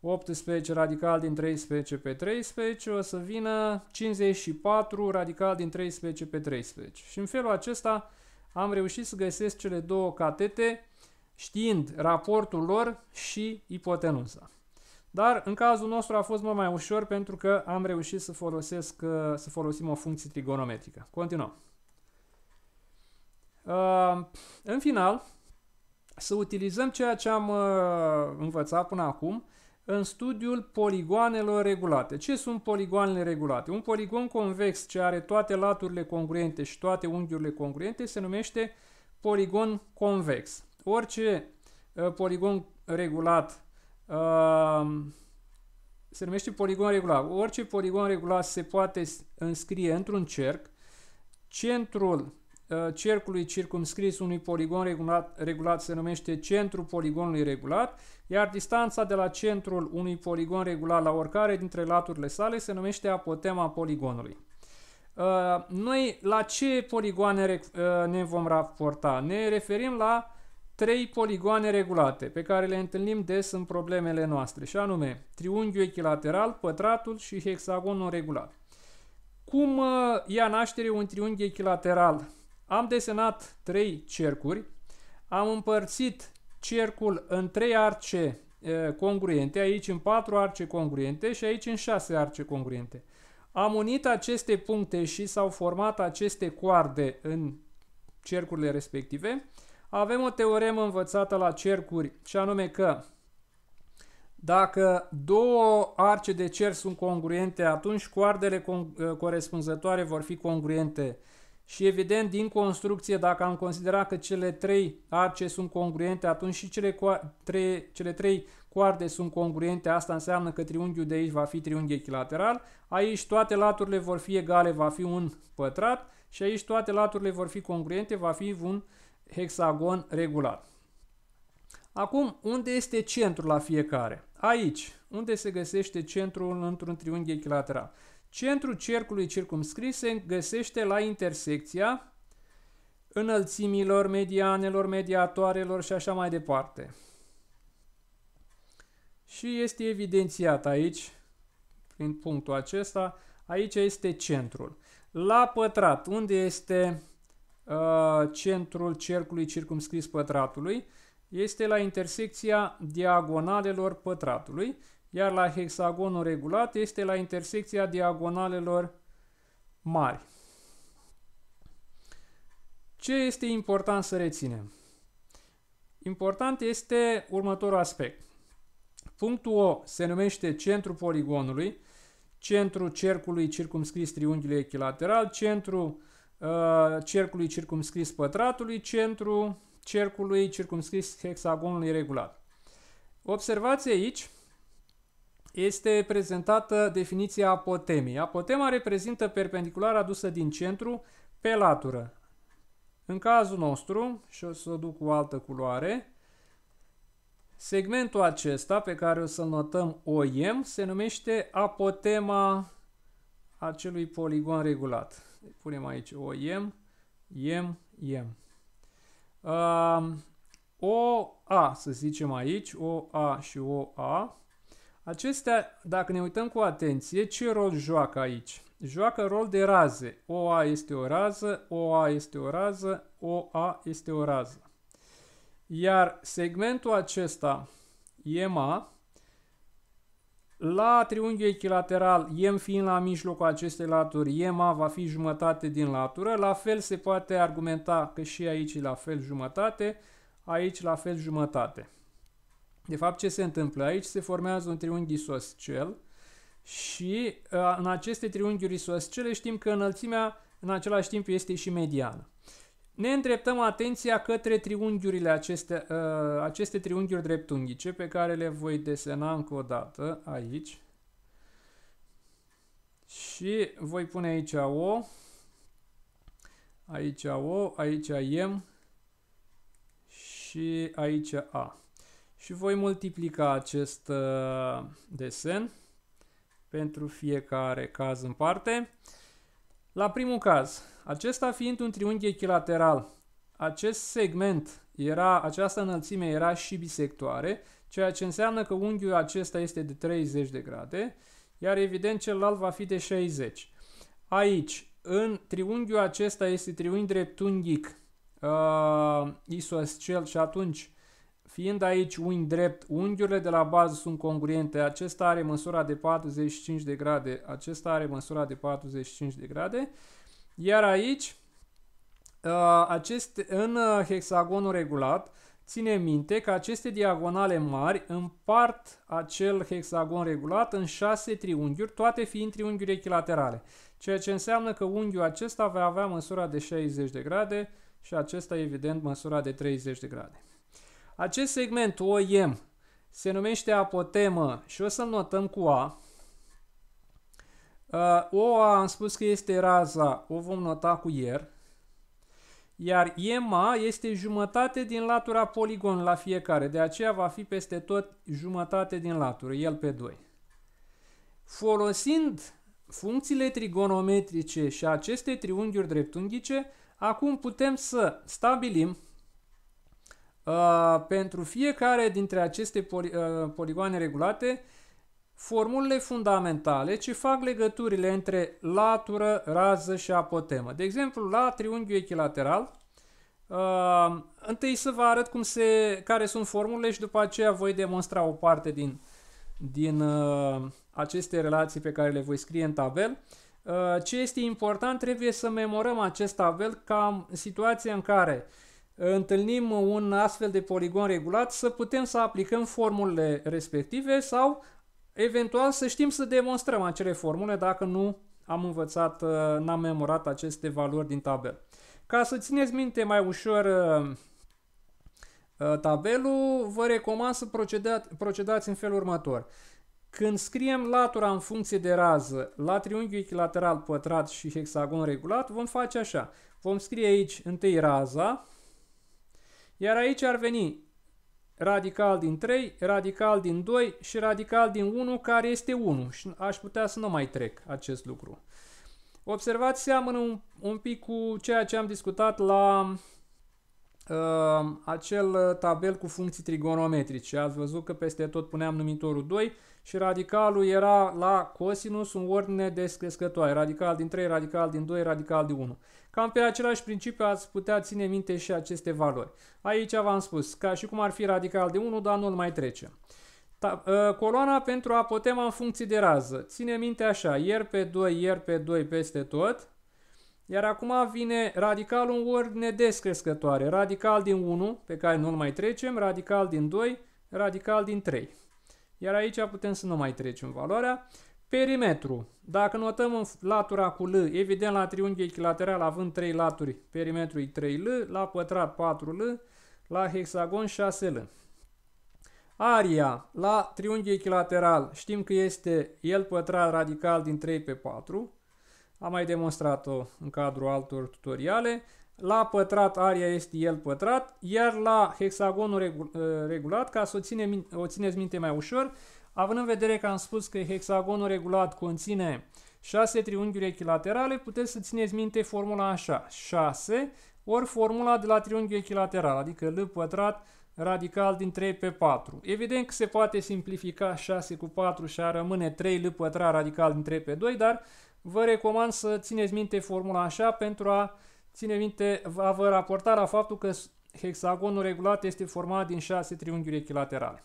18 radical din 13 pe 13 o să vină 54 radical din 13 pe 13. Și în felul acesta am reușit să găsesc cele două catete știind raportul lor și ipotenuza. Dar în cazul nostru a fost mult mai ușor pentru că am reușit să, folosesc, uh, să folosim o funcție trigonometrică. Continuăm. Uh, în final, să utilizăm ceea ce am uh, învățat până acum în studiul poligoanelor regulate. Ce sunt poligoanele regulate? Un poligon convex ce are toate laturile congruente și toate unghiurile congruente se numește poligon convex. Orice uh, poligon regulat uh, se numește poligon regulat. Orice poligon regulat se poate înscrie într-un cerc. Centrul Uh, cercului circumscris unui poligon regulat, regulat se numește centru poligonului regulat, iar distanța de la centrul unui poligon regulat la oricare dintre laturile sale se numește apotema poligonului. Uh, noi la ce poligoane uh, ne vom raporta? Ne referim la trei poligoane regulate pe care le întâlnim des în problemele noastre, și anume triunghiul echilateral, pătratul și hexagonul regulat. Cum ia naștere un triunghi echilateral? Am desenat trei cercuri, am împărțit cercul în trei arce congruente, aici în patru arce congruente și aici în șase arce congruente. Am unit aceste puncte și s-au format aceste coarde în cercurile respective. Avem o teoremă învățată la cercuri și anume că dacă două arce de cer sunt congruente, atunci coardele corespunzătoare vor fi congruente și evident, din construcție, dacă am considerat că cele trei arce sunt congruente, atunci și cele, trei, cele trei coarde sunt congruente, asta înseamnă că triunghiul de aici va fi triunghi echilateral, aici toate laturile vor fi egale, va fi un pătrat și aici toate laturile vor fi congruente, va fi un hexagon regulat. Acum, unde este centrul la fiecare? Aici, unde se găsește centrul într-un triunghi echilateral. Centrul cercului circumscris se găsește la intersecția înălțimilor, medianelor, mediatoarelor și așa mai departe. Și este evidențiat aici, prin punctul acesta, aici este centrul. La pătrat, unde este uh, centrul cercului circumscris pătratului? Este la intersecția diagonalelor pătratului iar la hexagonul regulat este la intersecția diagonalelor mari. Ce este important să reținem? Important este următorul aspect. Punctul O se numește centru poligonului, centru cercului circumscris triunghiului echilateral, centru uh, cercului circumscris pătratului, centru cercului circumscris hexagonului regulat. Observați aici este prezentată definiția apotemii. Apotema reprezintă perpendiculara adusă din centru pe latură. În cazul nostru, și o să o duc cu altă culoare, segmentul acesta pe care o să-l notăm OM se numește apotema acelui poligon regulat. Punem aici OM, M, M. Uh, OA, să zicem aici, OA și OA Acestea, dacă ne uităm cu atenție, ce rol joacă aici? Joacă rol de raze. OA este o rază, OA este o rază, OA este o rază. Iar segmentul acesta, EMA, la triunghi echilateral, EM fiind la mijlocul acestei laturi, EMA va fi jumătate din latură. La fel se poate argumenta că și aici e la fel jumătate, aici la fel jumătate. De fapt, ce se întâmplă? Aici se formează un triunghi isoscel și ă, în aceste triunghiuri isoscele știm că înălțimea în același timp este și mediană. Ne îndreptăm atenția către triunghiurile aceste, ă, aceste triunghiuri dreptunghice pe care le voi desena încă o dată aici. Și voi pune aici O, aici O, aici M și aici A și voi multiplica acest uh, desen pentru fiecare caz în parte. La primul caz, acesta fiind un triunghi echilateral, acest segment era, această înălțime era și bisectoare, ceea ce înseamnă că unghiul acesta este de 30 de grade, iar evident celălalt va fi de 60. Aici, în triunghiul acesta este triunghi dreptunghic uh, isoscel și atunci Fiind aici unghi drept, unghiurile de la bază sunt congruente. Acesta are măsura de 45 de grade, acesta are măsura de 45 de grade. Iar aici, uh, acest, în uh, hexagonul regulat, ține minte că aceste diagonale mari împart acel hexagon regulat în 6 triunghiuri, toate fiind triunghiuri echilaterale. Ceea ce înseamnă că unghiul acesta va avea măsura de 60 de grade și acesta, evident, măsura de 30 de grade. Acest segment OIM se numește apotemă și o să-l notăm cu A. Uh, OA am spus că este raza, o vom nota cu r. Iar EMA este jumătate din latura poligon la fiecare, de aceea va fi peste tot jumătate din latură, el pe 2. Folosind funcțiile trigonometrice și aceste triunghiuri dreptunghice, acum putem să stabilim Uh, pentru fiecare dintre aceste poli, uh, poligoane regulate, formulele fundamentale ce fac legăturile între latură, rază și apotemă. De exemplu, la triunghiul echilateral, uh, întâi să vă arăt cum se, care sunt formulele și după aceea voi demonstra o parte din, din uh, aceste relații pe care le voi scrie în tabel. Uh, ce este important, trebuie să memorăm acest tabel ca situația în care uh, întâlnim un astfel de poligon regulat, să putem să aplicăm formulele respective sau eventual să știm să demonstrăm acele formule dacă nu am învățat, uh, n-am memorat aceste valori din tabel. Ca să țineți minte mai ușor uh, uh, tabelul, vă recomand să procedați, procedați în felul următor. Când scriem latura în funcție de rază la triunghi echilateral pătrat și hexagon regulat, vom face așa. Vom scrie aici întâi raza, iar aici ar veni radical din 3, radical din 2 și radical din 1 care este 1 și aș putea să nu mai trec acest lucru. Observați, seamănă un, un pic cu ceea ce am discutat la uh, acel tabel cu funcții trigonometrice. Ați văzut că peste tot puneam numitorul 2 și radicalul era la cosinus în ordine descrescătoare. Radical din 3, radical din 2, radical din 1. Cam pe același principiu ați putea ține minte și aceste valori. Aici v-am spus, ca și cum ar fi radical de 1, dar nu mai trece. Ta, uh, coloana pentru apotema în funcție de rază. Ține minte așa, ier pe 2, ier pe 2 peste tot. Iar acum vine radicalul în ordine descrescătoare. Radical din 1, pe care nu-l mai trecem, radical din 2, radical din 3. Iar aici putem să nu mai trecem valoarea. Perimetru. Dacă notăm în latura cu L, evident la triunghi echilateral având 3 laturi, perimetru e 3L, la pătrat 4L, la hexagon 6L. Aria la triunghi echilateral știm că este el pătrat radical din 3 pe 4. Am mai demonstrat-o în cadrul altor tutoriale. La pătrat aria este el pătrat, iar la hexagonul ă, regulat, ca să o, ține, o țineți minte mai ușor, Având în vedere că am spus că hexagonul regulat conține 6 triunghiuri echilaterale, puteți să țineți minte formula așa, 6 ori formula de la triunghiul echilateral, adică L pătrat radical din 3 pe 4. Evident că se poate simplifica 6 cu 4 și a rămâne 3 L pătrat radical din 3 pe 2, dar vă recomand să țineți minte formula așa pentru a ține minte, a vă raporta la faptul că hexagonul regulat este format din 6 triunghiuri echilaterale.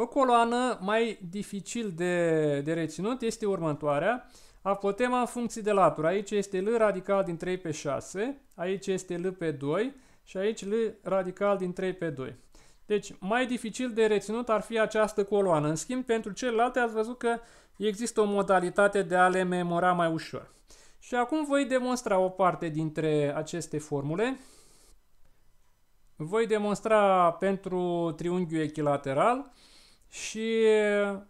O coloană mai dificil de, de reținut este următoarea. Apotema în funcție de latură. Aici este L radical din 3 pe 6, aici este L pe 2 și aici L radical din 3 pe 2. Deci, mai dificil de reținut ar fi această coloană. În schimb, pentru celelalte ați văzut că există o modalitate de a le memora mai ușor. Și acum voi demonstra o parte dintre aceste formule. Voi demonstra pentru triunghiul echilateral și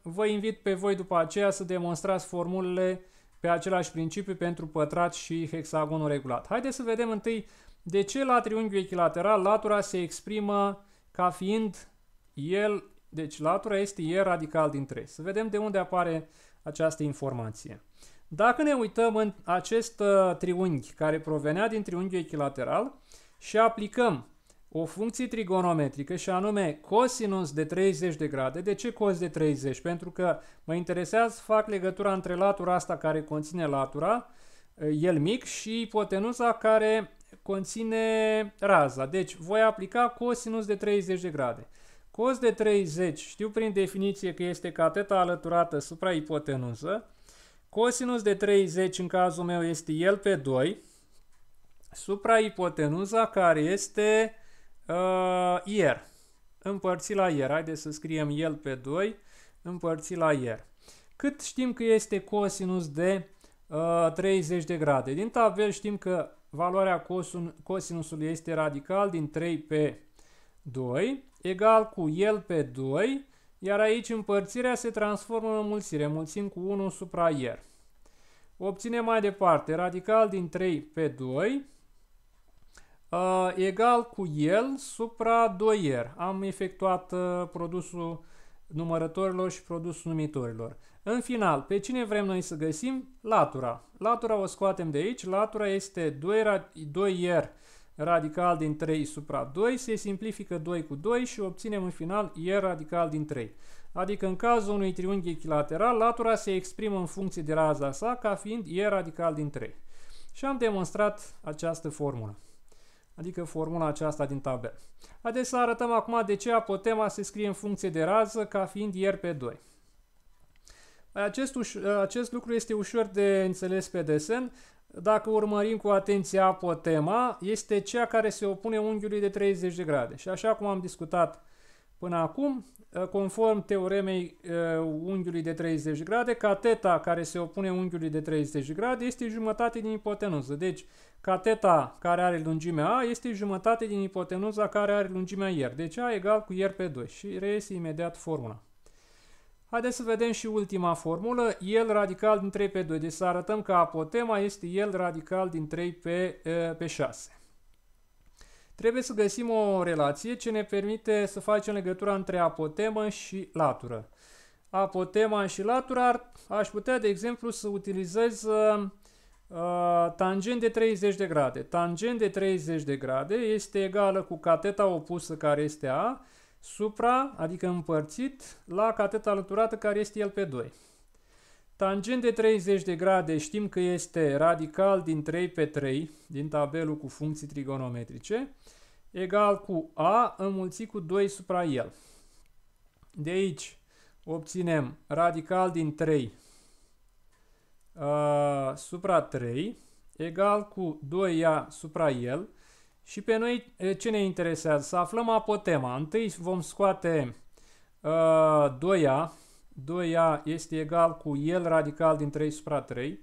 vă invit pe voi după aceea să demonstrați formulele pe același principiu pentru pătrat și hexagonul regulat. Haideți să vedem întâi de ce la triunghiul echilateral latura se exprimă ca fiind el, deci latura este el radical din 3. Să vedem de unde apare această informație. Dacă ne uităm în acest uh, triunghi care provenea din triunghiul echilateral și aplicăm o funcție trigonometrică și anume cosinus de 30 de grade. De ce cos de 30? Pentru că mă interesează să fac legătura între latura asta care conține latura, el mic, și ipotenuza care conține raza. Deci voi aplica cosinus de 30 de grade. Cos de 30 știu prin definiție că este cateta alăturată supra ipotenuză. Cosinus de 30 în cazul meu este el pe 2 supra ipotenuza care este Uh, ier. Împărțit la ier. Haideți să scriem el pe 2 împărțit la ier. Cât știm că este cosinus de uh, 30 de grade? Din tabel știm că valoarea cosun, cosinusului este radical din 3 pe 2 egal cu el pe 2 iar aici împărțirea se transformă în mulțire. Mulțim cu 1 supra ier. Obținem mai departe radical din 3 pe 2 uh, egal cu el supra 2R. Am efectuat uh, produsul numărătorilor și produsul numitorilor. În final, pe cine vrem noi să găsim? Latura. Latura o scoatem de aici. Latura este 2 ra 2R radical din 3 supra 2, se simplifică 2 cu 2 și obținem în final R radical din 3. Adică în cazul unui triunghi echilateral, latura se exprimă în funcție de raza sa ca fiind E radical din 3. Și am demonstrat această formulă adică formula aceasta din tabel. Haideți să arătăm acum de ce apotema se scrie în funcție de rază ca fiind ier pe 2. Acest, acest lucru este ușor de înțeles pe desen. Dacă urmărim cu atenție apotema, este cea care se opune unghiului de 30 de grade. Și așa cum am discutat până acum, conform teoremei uh, unghiului de 30 de grade, cateta care se opune unghiului de 30 de grade este jumătate din ipotenuză. Deci, Cateta care are lungimea A este jumătate din ipotenuza care are lungimea R. Deci A egal cu R pe 2 și reiese imediat formula. Haideți să vedem și ultima formulă, el radical din 3 pe 2. Deci să arătăm că apotema este el radical din 3 pe, pe 6. Trebuie să găsim o relație ce ne permite să facem legătura între apotemă și latură. Apotema și latura aș putea, de exemplu, să utilizez Uh, tangent de 30 de grade. Tangent de 30 de grade este egală cu cateta opusă care este A, supra, adică împărțit, la cateta alăturată care este el pe 2. Tangent de 30 de grade știm că este radical din 3 pe 3 din tabelul cu funcții trigonometrice, egal cu A înmulțit cu 2 supra el. De aici obținem radical din 3 Uh, supra 3 egal cu 2a supra el și pe noi eh, ce ne interesează? Să aflăm apotema. Întâi vom scoate uh, 2a. 2a este egal cu el radical din 3 supra 3.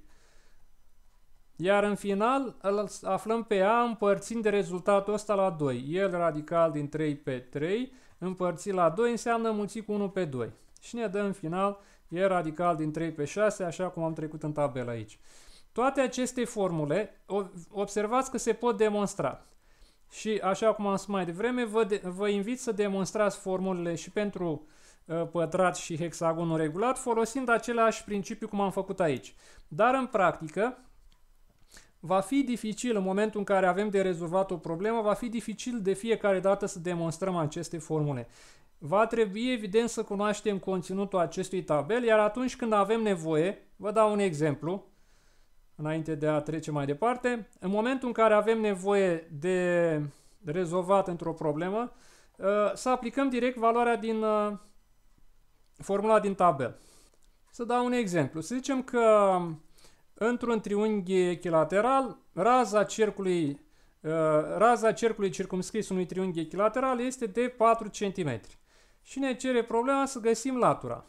Iar în final îl aflăm pe a împărțind de rezultatul ăsta la 2. El radical din 3 pe 3 împărțit la 2 înseamnă mulțit cu 1 pe 2. Și ne dă în final 0,5 e radical din 3 pe 6, așa cum am trecut în tabelă aici. Toate aceste formule, observați că se pot demonstra. Și așa cum am spus mai devreme, vă, de, vă invit să demonstrați formulele și pentru uh, pătrat și hexagonul regulat folosind același principiu cum am făcut aici. Dar în practică va fi dificil în momentul în care avem de rezolvat o problemă, va fi dificil de fiecare dată să demonstrăm aceste formule. Va trebui evident să cunoaștem conținutul acestui tabel, iar atunci când avem nevoie, vă dau un exemplu, înainte de a trece mai departe, în momentul în care avem nevoie de rezolvat într-o problemă, ă, să aplicăm direct valoarea din ă, formula din tabel. Să dau un exemplu. Să zicem că într-un triunghi echilateral, raza cercului, ă, raza cercului circumscris unui triunghi echilateral este de 4 cm și ne cere problema să găsim latura.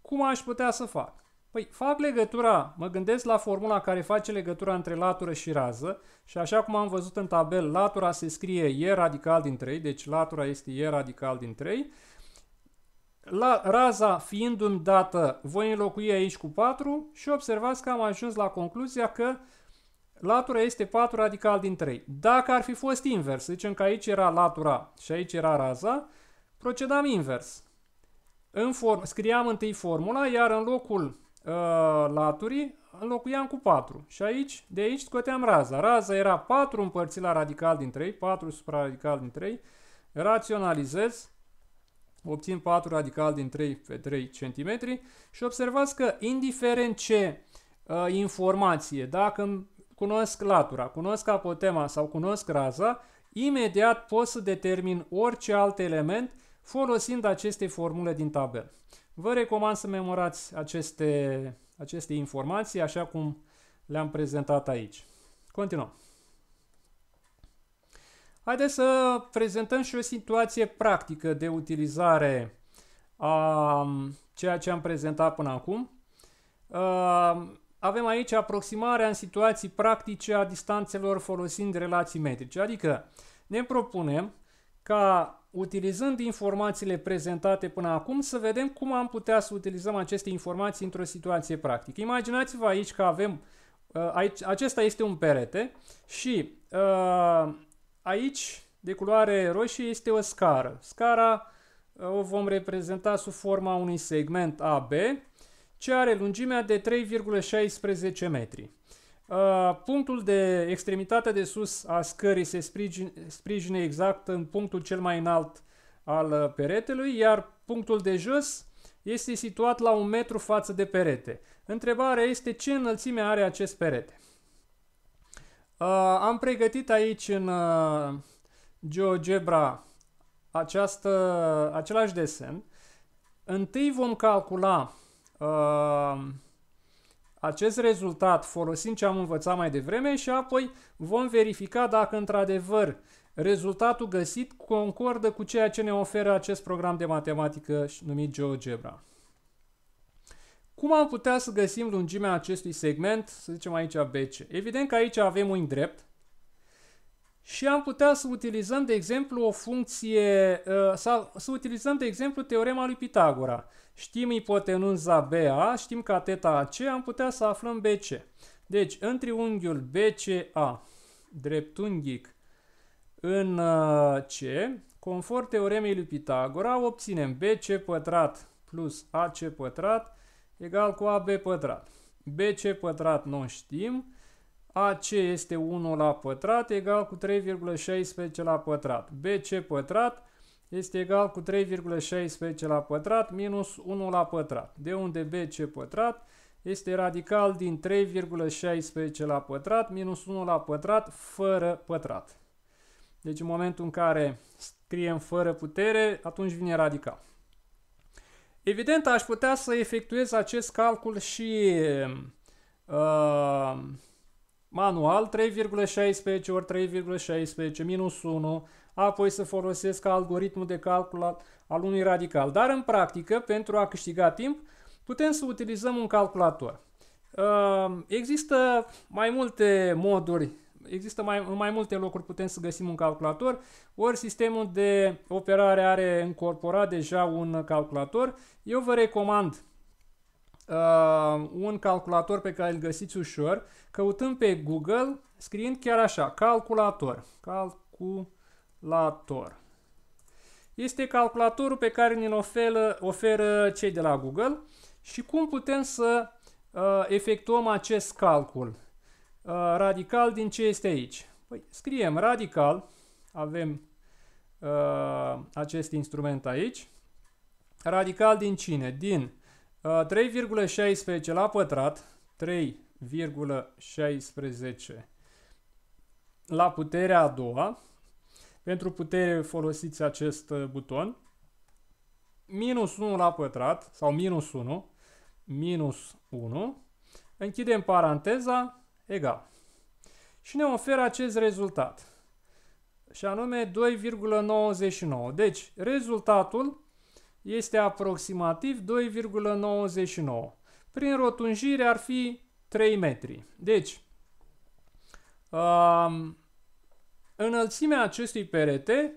Cum aș putea să fac? Păi fac legătura, mă gândesc la formula care face legătura între latură și rază și așa cum am văzut în tabel, latura se scrie E radical din 3, deci latura este E radical din 3. La, raza fiind mi dată, voi înlocui aici cu 4 și observați că am ajuns la concluzia că latura este 4 radical din 3. Dacă ar fi fost invers, zicem că aici era latura și aici era raza, procedam invers. În form, scriam întâi formula, iar în locul uh, laturii înlocuiam cu 4. Și aici, de aici scoteam raza. Raza era 4 împărțit la radical din 3, 4 supra radical din 3. Raționalizez, obțin 4 radical din 3 pe 3 cm și observați că indiferent ce uh, informație, dacă îmi cunosc latura, cunosc apotema sau cunosc raza, imediat pot să determin orice alt element folosind aceste formule din tabel. Vă recomand să memorați aceste, aceste informații așa cum le-am prezentat aici. Continuăm. Haideți să prezentăm și o situație practică de utilizare a ceea ce am prezentat până acum. Avem aici aproximarea în situații practice a distanțelor folosind relații metrice, adică ne propunem ca utilizând informațiile prezentate până acum, să vedem cum am putea să utilizăm aceste informații într-o situație practică. Imaginați-vă aici că avem, uh, aici, acesta este un perete și uh, aici, de culoare roșie, este o scară. Scara uh, o vom reprezenta sub forma unui segment AB, ce are lungimea de 3,16 metri. Uh, punctul de extremitate de sus a scării se sprijine, sprijine exact în punctul cel mai înalt al uh, peretelui, iar punctul de jos este situat la un metru față de perete. Întrebarea este ce înălțime are acest perete. Uh, am pregătit aici în uh, GeoGebra această, același desen. Întâi vom calcula uh, acest rezultat folosind ce am învățat mai devreme și apoi vom verifica dacă într-adevăr rezultatul găsit concordă cu ceea ce ne oferă acest program de matematică numit GeoGebra. Cum am putea să găsim lungimea acestui segment, să zicem aici BC? Evident că aici avem un drept, și am putea să utilizăm, de exemplu, o funcție, ă, sau să utilizăm, de exemplu, teorema lui Pitagora. Știm ipotenuza BA, știm cateta AC, am putea să aflăm BC. Deci, în triunghiul BCA, dreptunghic în ă, C, conform teoremei lui Pitagora, obținem BC pătrat plus AC pătrat egal cu AB pătrat. BC pătrat nu știm, AC este 1 la pătrat egal cu 3,16 la pătrat. BC pătrat este egal cu 3,16 la pătrat minus 1 la pătrat. De unde BC pătrat este radical din 3,16 la pătrat minus 1 la pătrat fără pătrat. Deci în momentul în care scriem fără putere, atunci vine radical. Evident, aș putea să efectuez acest calcul și uh, manual 3,16 ori 3,16 minus 1, apoi să folosesc algoritmul de calcul al, unui radical. Dar în practică, pentru a câștiga timp, putem să utilizăm un calculator. Ehm, există mai multe moduri, există mai, în mai multe locuri putem să găsim un calculator, ori sistemul de operare are încorporat deja un calculator. Eu vă recomand uh, un calculator pe care îl găsiți ușor, căutând pe Google, scriind chiar așa, calculator, calculator. Este calculatorul pe care ne-l oferă, oferă cei de la Google și cum putem să uh, efectuăm acest calcul uh, radical din ce este aici. Păi, scriem radical, avem uh, acest instrument aici, radical din cine? Din 3,16 uh, la pătrat, 3,16 la puterea a doua. Pentru putere folosiți acest uh, buton. Minus 1 la pătrat sau minus 1, minus 1. Închidem paranteza, egal. Și ne oferă acest rezultat. Și anume 2,99. Deci rezultatul este aproximativ 2,99. Prin rotunjire ar fi 3 metri. Deci, um, înălțimea acestui perete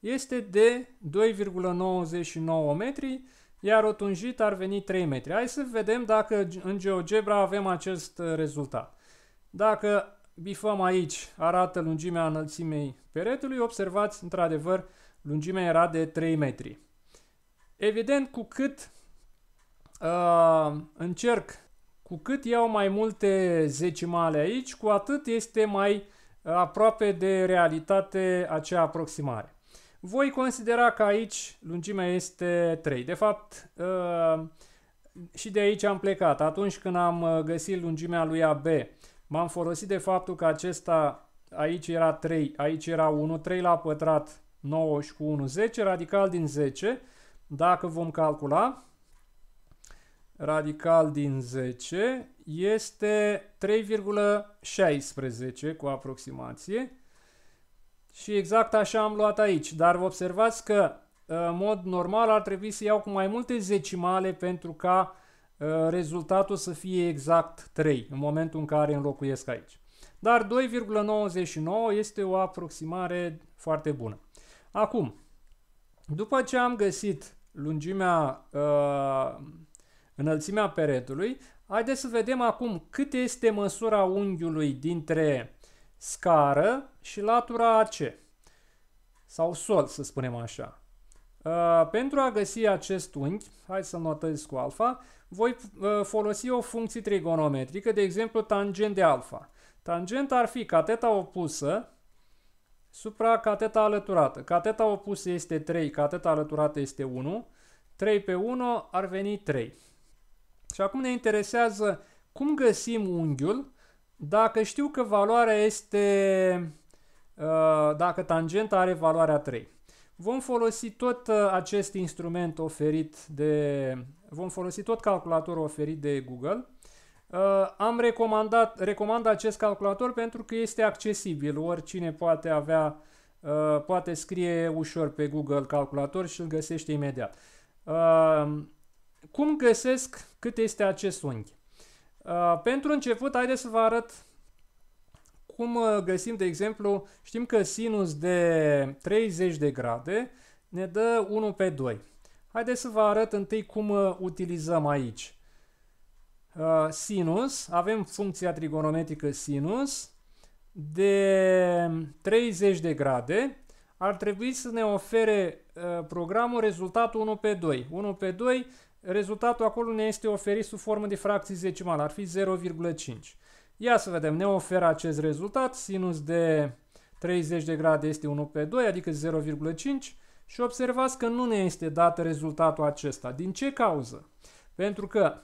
este de 2,99 metri, iar rotunjit ar veni 3 metri. Hai să vedem dacă în GeoGebra avem acest rezultat. Dacă bifăm aici, arată lungimea înălțimei peretului, observați, într-adevăr, lungimea era de 3 metri. Evident, cu cât uh, încerc, cu cât iau mai multe zecimale aici, cu atât este mai uh, aproape de realitate acea aproximare. Voi considera că aici lungimea este 3. De fapt, uh, și de aici am plecat. Atunci când am uh, găsit lungimea lui AB, m-am folosit de faptul că acesta aici era 3, aici era 1, 3 la pătrat 9 și cu 1, 10, radical din 10, dacă vom calcula, radical din 10 este 3,16 cu aproximație și exact așa am luat aici. Dar vă observați că uh, în mod normal ar trebui să iau cu mai multe zecimale pentru ca uh, rezultatul să fie exact 3 în momentul în care înlocuiesc aici. Dar 2,99 este o aproximare foarte bună. Acum, după ce am găsit lungimea, uh, înălțimea peretului, haideți să vedem acum cât este măsura unghiului dintre scară și latura AC sau sol, să spunem așa. Uh, pentru a găsi acest unghi, hai să notez cu alfa, voi uh, folosi o funcție trigonometrică, de exemplu tangent de alfa. Tangenta ar fi cateta opusă supra-cateta alăturată. Cateta opusă este 3, cateta alăturată este 1. 3 pe 1 ar veni 3. Și acum ne interesează cum găsim unghiul dacă știu că valoarea este, uh, dacă tangenta are valoarea 3. Vom folosi tot uh, acest instrument oferit de, vom folosi tot calculatorul oferit de Google Uh, am recomandat, recomand acest calculator pentru că este accesibil. Oricine poate avea, uh, poate scrie ușor pe Google calculator și îl găsește imediat. Uh, cum găsesc cât este acest unghi? Uh, pentru început, haideți să vă arăt cum uh, găsim, de exemplu, știm că sinus de 30 de grade ne dă 1 pe 2. Haideți să vă arăt întâi cum uh, utilizăm aici. Uh, sinus, avem funcția trigonometrică sinus de 30 de grade, ar trebui să ne ofere uh, programul rezultatul 1 pe 2. 1 pe 2, rezultatul acolo ne este oferit sub formă de fracții decimale, ar fi 0,5. Ia să vedem, ne oferă acest rezultat, sinus de 30 de grade este 1 pe 2, adică 0,5 și observați că nu ne este dat rezultatul acesta. Din ce cauză? Pentru că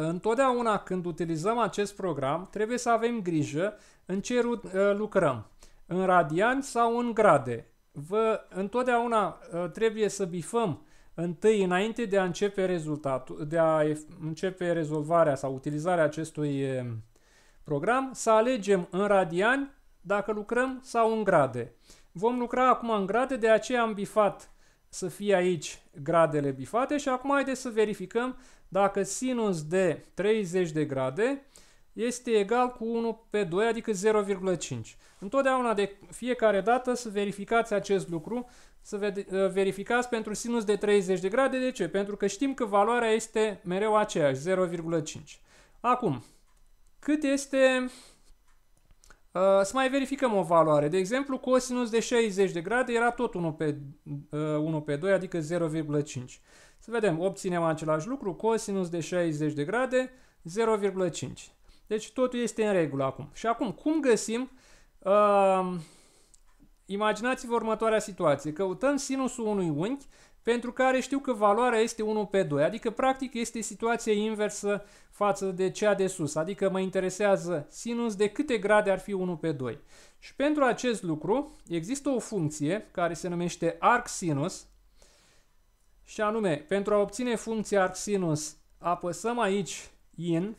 Întotdeauna când utilizăm acest program, trebuie să avem grijă în ce ă, lucrăm, în radiani sau în grade. Vă, întotdeauna ă, trebuie să bifăm întâi înainte de a începe rezultatul, de a începe rezolvarea sau utilizarea acestui program, să alegem în radiani dacă lucrăm sau în grade. Vom lucra acum în grade, de aceea am bifat să fie aici gradele bifate și acum haideți să verificăm dacă sinus de 30 de grade este egal cu 1 pe 2, adică 0,5. Întotdeauna de fiecare dată să verificați acest lucru, să ă, verificați pentru sinus de 30 de grade. De ce? Pentru că știm că valoarea este mereu aceeași, 0,5. Acum, cât este... Ă, să mai verificăm o valoare. De exemplu, cosinus de 60 de grade era tot 1 pe, 1 ă, pe 2, adică 0,5. Să vedem, obținem același lucru, cosinus de 60 de grade, 0,5. Deci totul este în regulă acum. Și acum, cum găsim? Uh, Imaginați-vă următoarea situație. Căutăm sinusul unui unghi pentru care știu că valoarea este 1 pe 2, adică practic este situația inversă față de cea de sus, adică mă interesează sinus de câte grade ar fi 1 pe 2. Și pentru acest lucru există o funcție care se numește arc sinus, și anume, pentru a obține funcția arcsinus, apăsăm aici IN.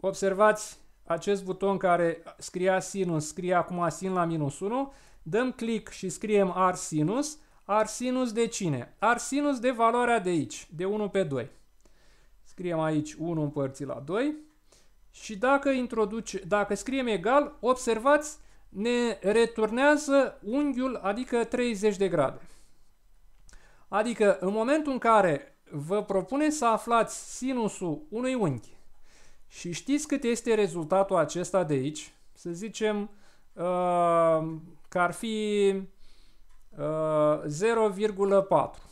Observați acest buton care scria sinus, scrie acum sin la minus 1. Dăm click și scriem arsinus. Arsinus de cine? Arsinus de valoarea de aici, de 1 pe 2. Scriem aici 1 împărțit la 2. Și dacă, introduce, dacă scriem egal, observați, ne returnează unghiul, adică 30 de grade. Adică în momentul în care vă propuneți să aflați sinusul unui unghi și știți cât este rezultatul acesta de aici, să zicem uh, că ar fi uh, 0,4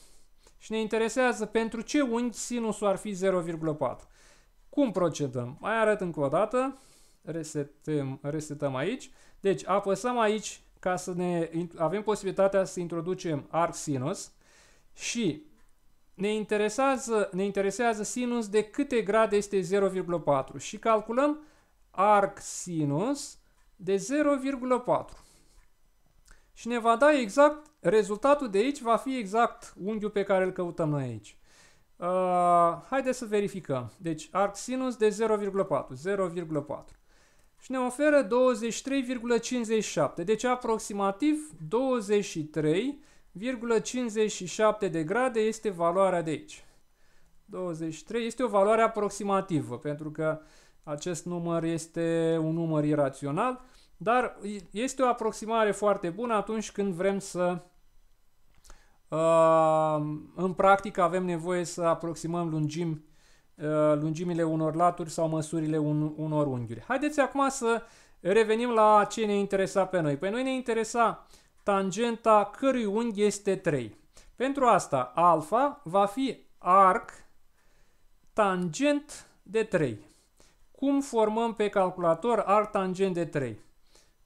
și ne interesează pentru ce unghi sinusul ar fi 0,4. Cum procedăm? Mai arăt încă o dată, resetăm, resetăm aici, deci apăsăm aici ca să ne avem posibilitatea să introducem arc sinus, și ne interesează, ne interesează sinus de câte grade este 0,4 și calculăm arc sinus de 0,4. Și ne va da exact, rezultatul de aici va fi exact unghiul pe care îl căutăm noi aici. Uh, haideți să verificăm. Deci arc sinus de 0,4, 0,4. Și ne oferă 23,57, deci aproximativ 23 0,57 de grade este valoarea de aici. 23 este o valoare aproximativă, pentru că acest număr este un număr irațional, dar este o aproximare foarte bună atunci când vrem să uh, în practică avem nevoie să aproximăm lungimi, uh, lungimile unor laturi sau măsurile unor unghiuri. Haideți acum să revenim la ce ne interesa pe noi. Pe noi ne interesa tangenta cărui unghi este 3. Pentru asta, alfa va fi arc tangent de 3. Cum formăm pe calculator arc tangent de 3?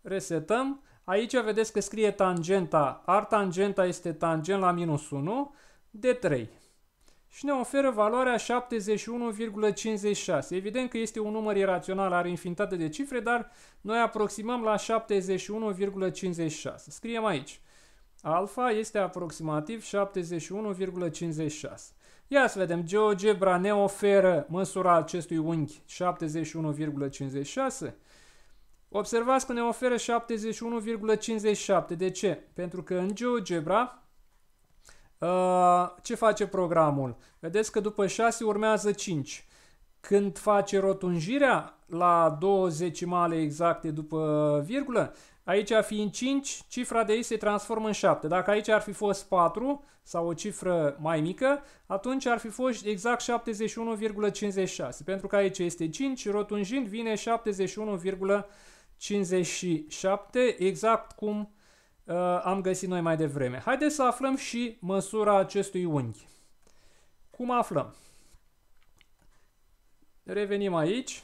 Resetăm. Aici vedeți că scrie tangenta. Arc tangenta este tangent la minus 1 de 3 și ne oferă valoarea 71,56. Evident că este un număr irațional, are infinitate de cifre, dar noi aproximăm la 71,56. Scriem aici. Alfa este aproximativ 71,56. Ia să vedem, GeoGebra ne oferă măsura acestui unghi 71,56. Observați că ne oferă 71,57. De ce? Pentru că în GeoGebra Uh, ce face programul? Vedeți că după 6 urmează 5. Când face rotunjirea la două zecimale exacte după virgulă, aici fiind 5, cifra de aici se transformă în 7. Dacă aici ar fi fost 4 sau o cifră mai mică, atunci ar fi fost exact 71,56. Pentru că aici este 5, rotunjind vine 71,57, exact cum Uh, am găsit noi mai devreme. Haideți să aflăm și măsura acestui unghi. Cum aflăm? Revenim aici.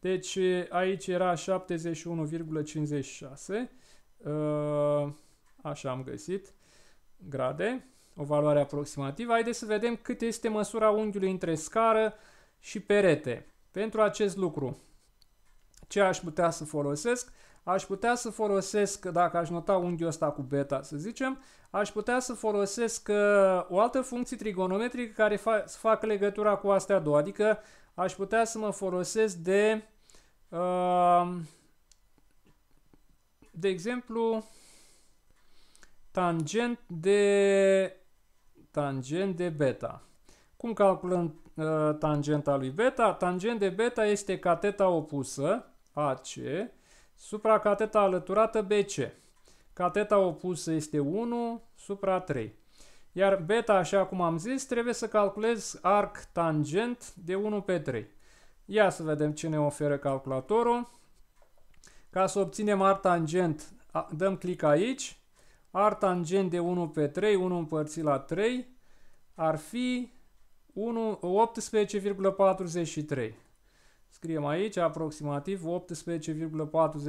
Deci aici era 71,56. Uh, așa am găsit grade, o valoare aproximativă. Haideți să vedem cât este măsura unghiului între scară și perete. Pentru acest lucru, ce aș putea să folosesc? aș putea să folosesc, dacă aș nota unghiul ăsta cu beta, să zicem, aș putea să folosesc uh, o altă funcție trigonometrică care fa să facă legătura cu astea două, adică aș putea să mă folosesc de, uh, de exemplu, tangent de, tangent de beta. Cum calculăm uh, tangenta lui beta? Tangent de beta este cateta opusă, AC, Supracateta alăturată BC. Cateta opusă este 1 supra 3. Iar beta, așa cum am zis, trebuie să calculez arc tangent de 1 pe 3. Ia să vedem ce ne oferă calculatorul. Ca să obținem arc tangent, dăm click aici. Arc tangent de 1 pe 3, 1 împărțit la 3, ar fi 18,43. Scriem aici aproximativ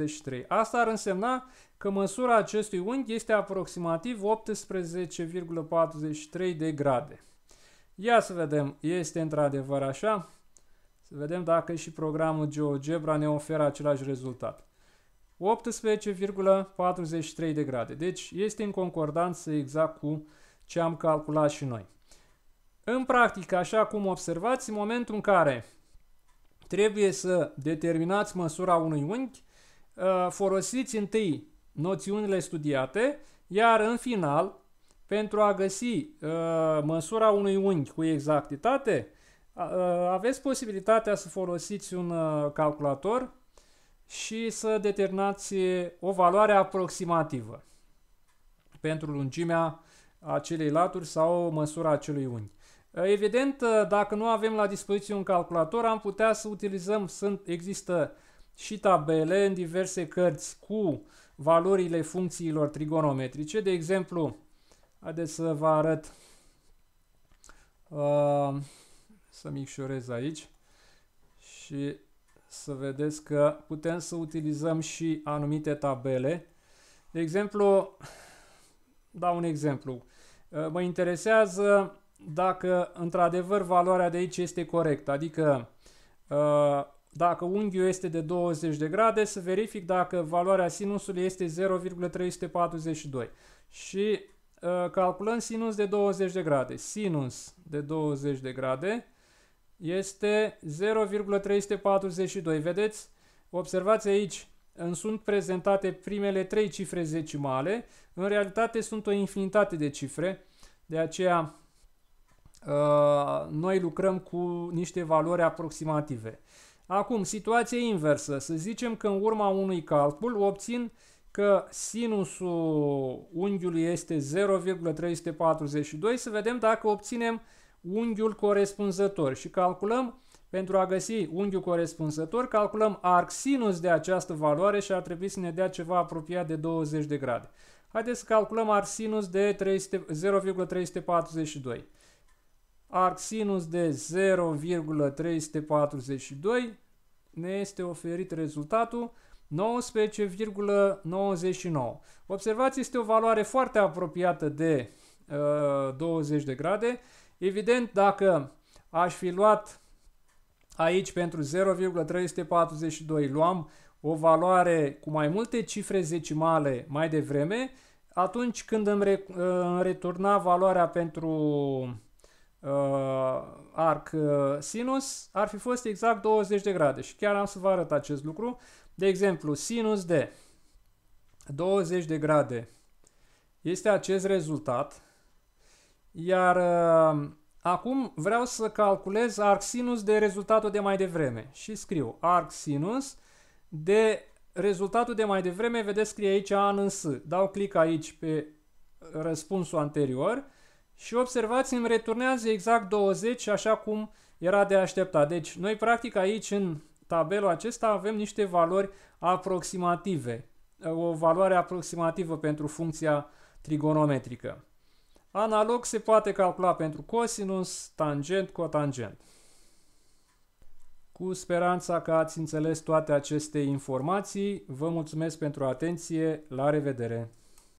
18,43. Asta ar însemna că măsura acestui unghi este aproximativ 18,43 de grade. Ia să vedem, este într-adevăr așa? Să vedem dacă și programul GeoGebra ne oferă același rezultat. 18,43 de grade. Deci este în concordanță exact cu ce am calculat și noi. În practică, așa cum observați, în momentul în care trebuie să determinați măsura unui unghi, ă, folosiți întâi noțiunile studiate, iar în final, pentru a găsi ă, măsura unui unghi cu exactitate, ă, aveți posibilitatea să folosiți un calculator și să determinați o valoare aproximativă pentru lungimea acelei laturi sau măsura acelui unghi. Evident, uh, dacă nu avem la dispoziție un calculator, am putea să utilizăm, sunt, există și tabele în diverse cărți cu valorile funcțiilor trigonometrice. De exemplu, haideți să vă arăt, uh, să micșorez aici și să vedeți că putem să utilizăm și anumite tabele. De exemplu, dau un exemplu. Uh, mă interesează dacă într-adevăr valoarea de aici este corectă, adică uh, dacă unghiul este de 20 de grade, să verific dacă valoarea sinusului este 0,342 și uh, calculăm sinus de 20 de grade. Sinus de 20 de grade este 0,342. Vedeți? Observați aici, îmi sunt prezentate primele trei cifre zecimale. În realitate sunt o infinitate de cifre, de aceea Uh, noi lucrăm cu niște valori aproximative. Acum, situație inversă. Să zicem că în urma unui calcul obțin că sinusul unghiului este 0,342, să vedem dacă obținem unghiul corespunzător și calculăm, pentru a găsi unghiul corespunzător, calculăm arc sinus de această valoare și ar trebui să ne dea ceva apropiat de 20 de grade. Haideți să calculăm arc sinus de 0,342 arcsinus de 0,342 ne este oferit rezultatul 19,99. Observați, este o valoare foarte apropiată de uh, 20 de grade. Evident, dacă aș fi luat aici pentru 0,342, luam o valoare cu mai multe cifre zecimale mai devreme, atunci când îmi, re, uh, îmi returna valoarea pentru uh, arc uh, sinus ar fi fost exact 20 de grade și chiar am să vă arăt acest lucru. De exemplu, sinus de 20 de grade este acest rezultat, iar uh, acum vreau să calculez arc sinus de rezultatul de mai devreme și scriu arc sinus de rezultatul de mai devreme, vedeți, scrie aici an în S. Dau click aici pe răspunsul anterior și observați, îmi returnează exact 20, așa cum era de așteptat. Deci, noi practic aici, în tabelul acesta, avem niște valori aproximative. O valoare aproximativă pentru funcția trigonometrică. Analog se poate calcula pentru cosinus, tangent, cotangent. Cu speranța că ați înțeles toate aceste informații, vă mulțumesc pentru atenție, la revedere!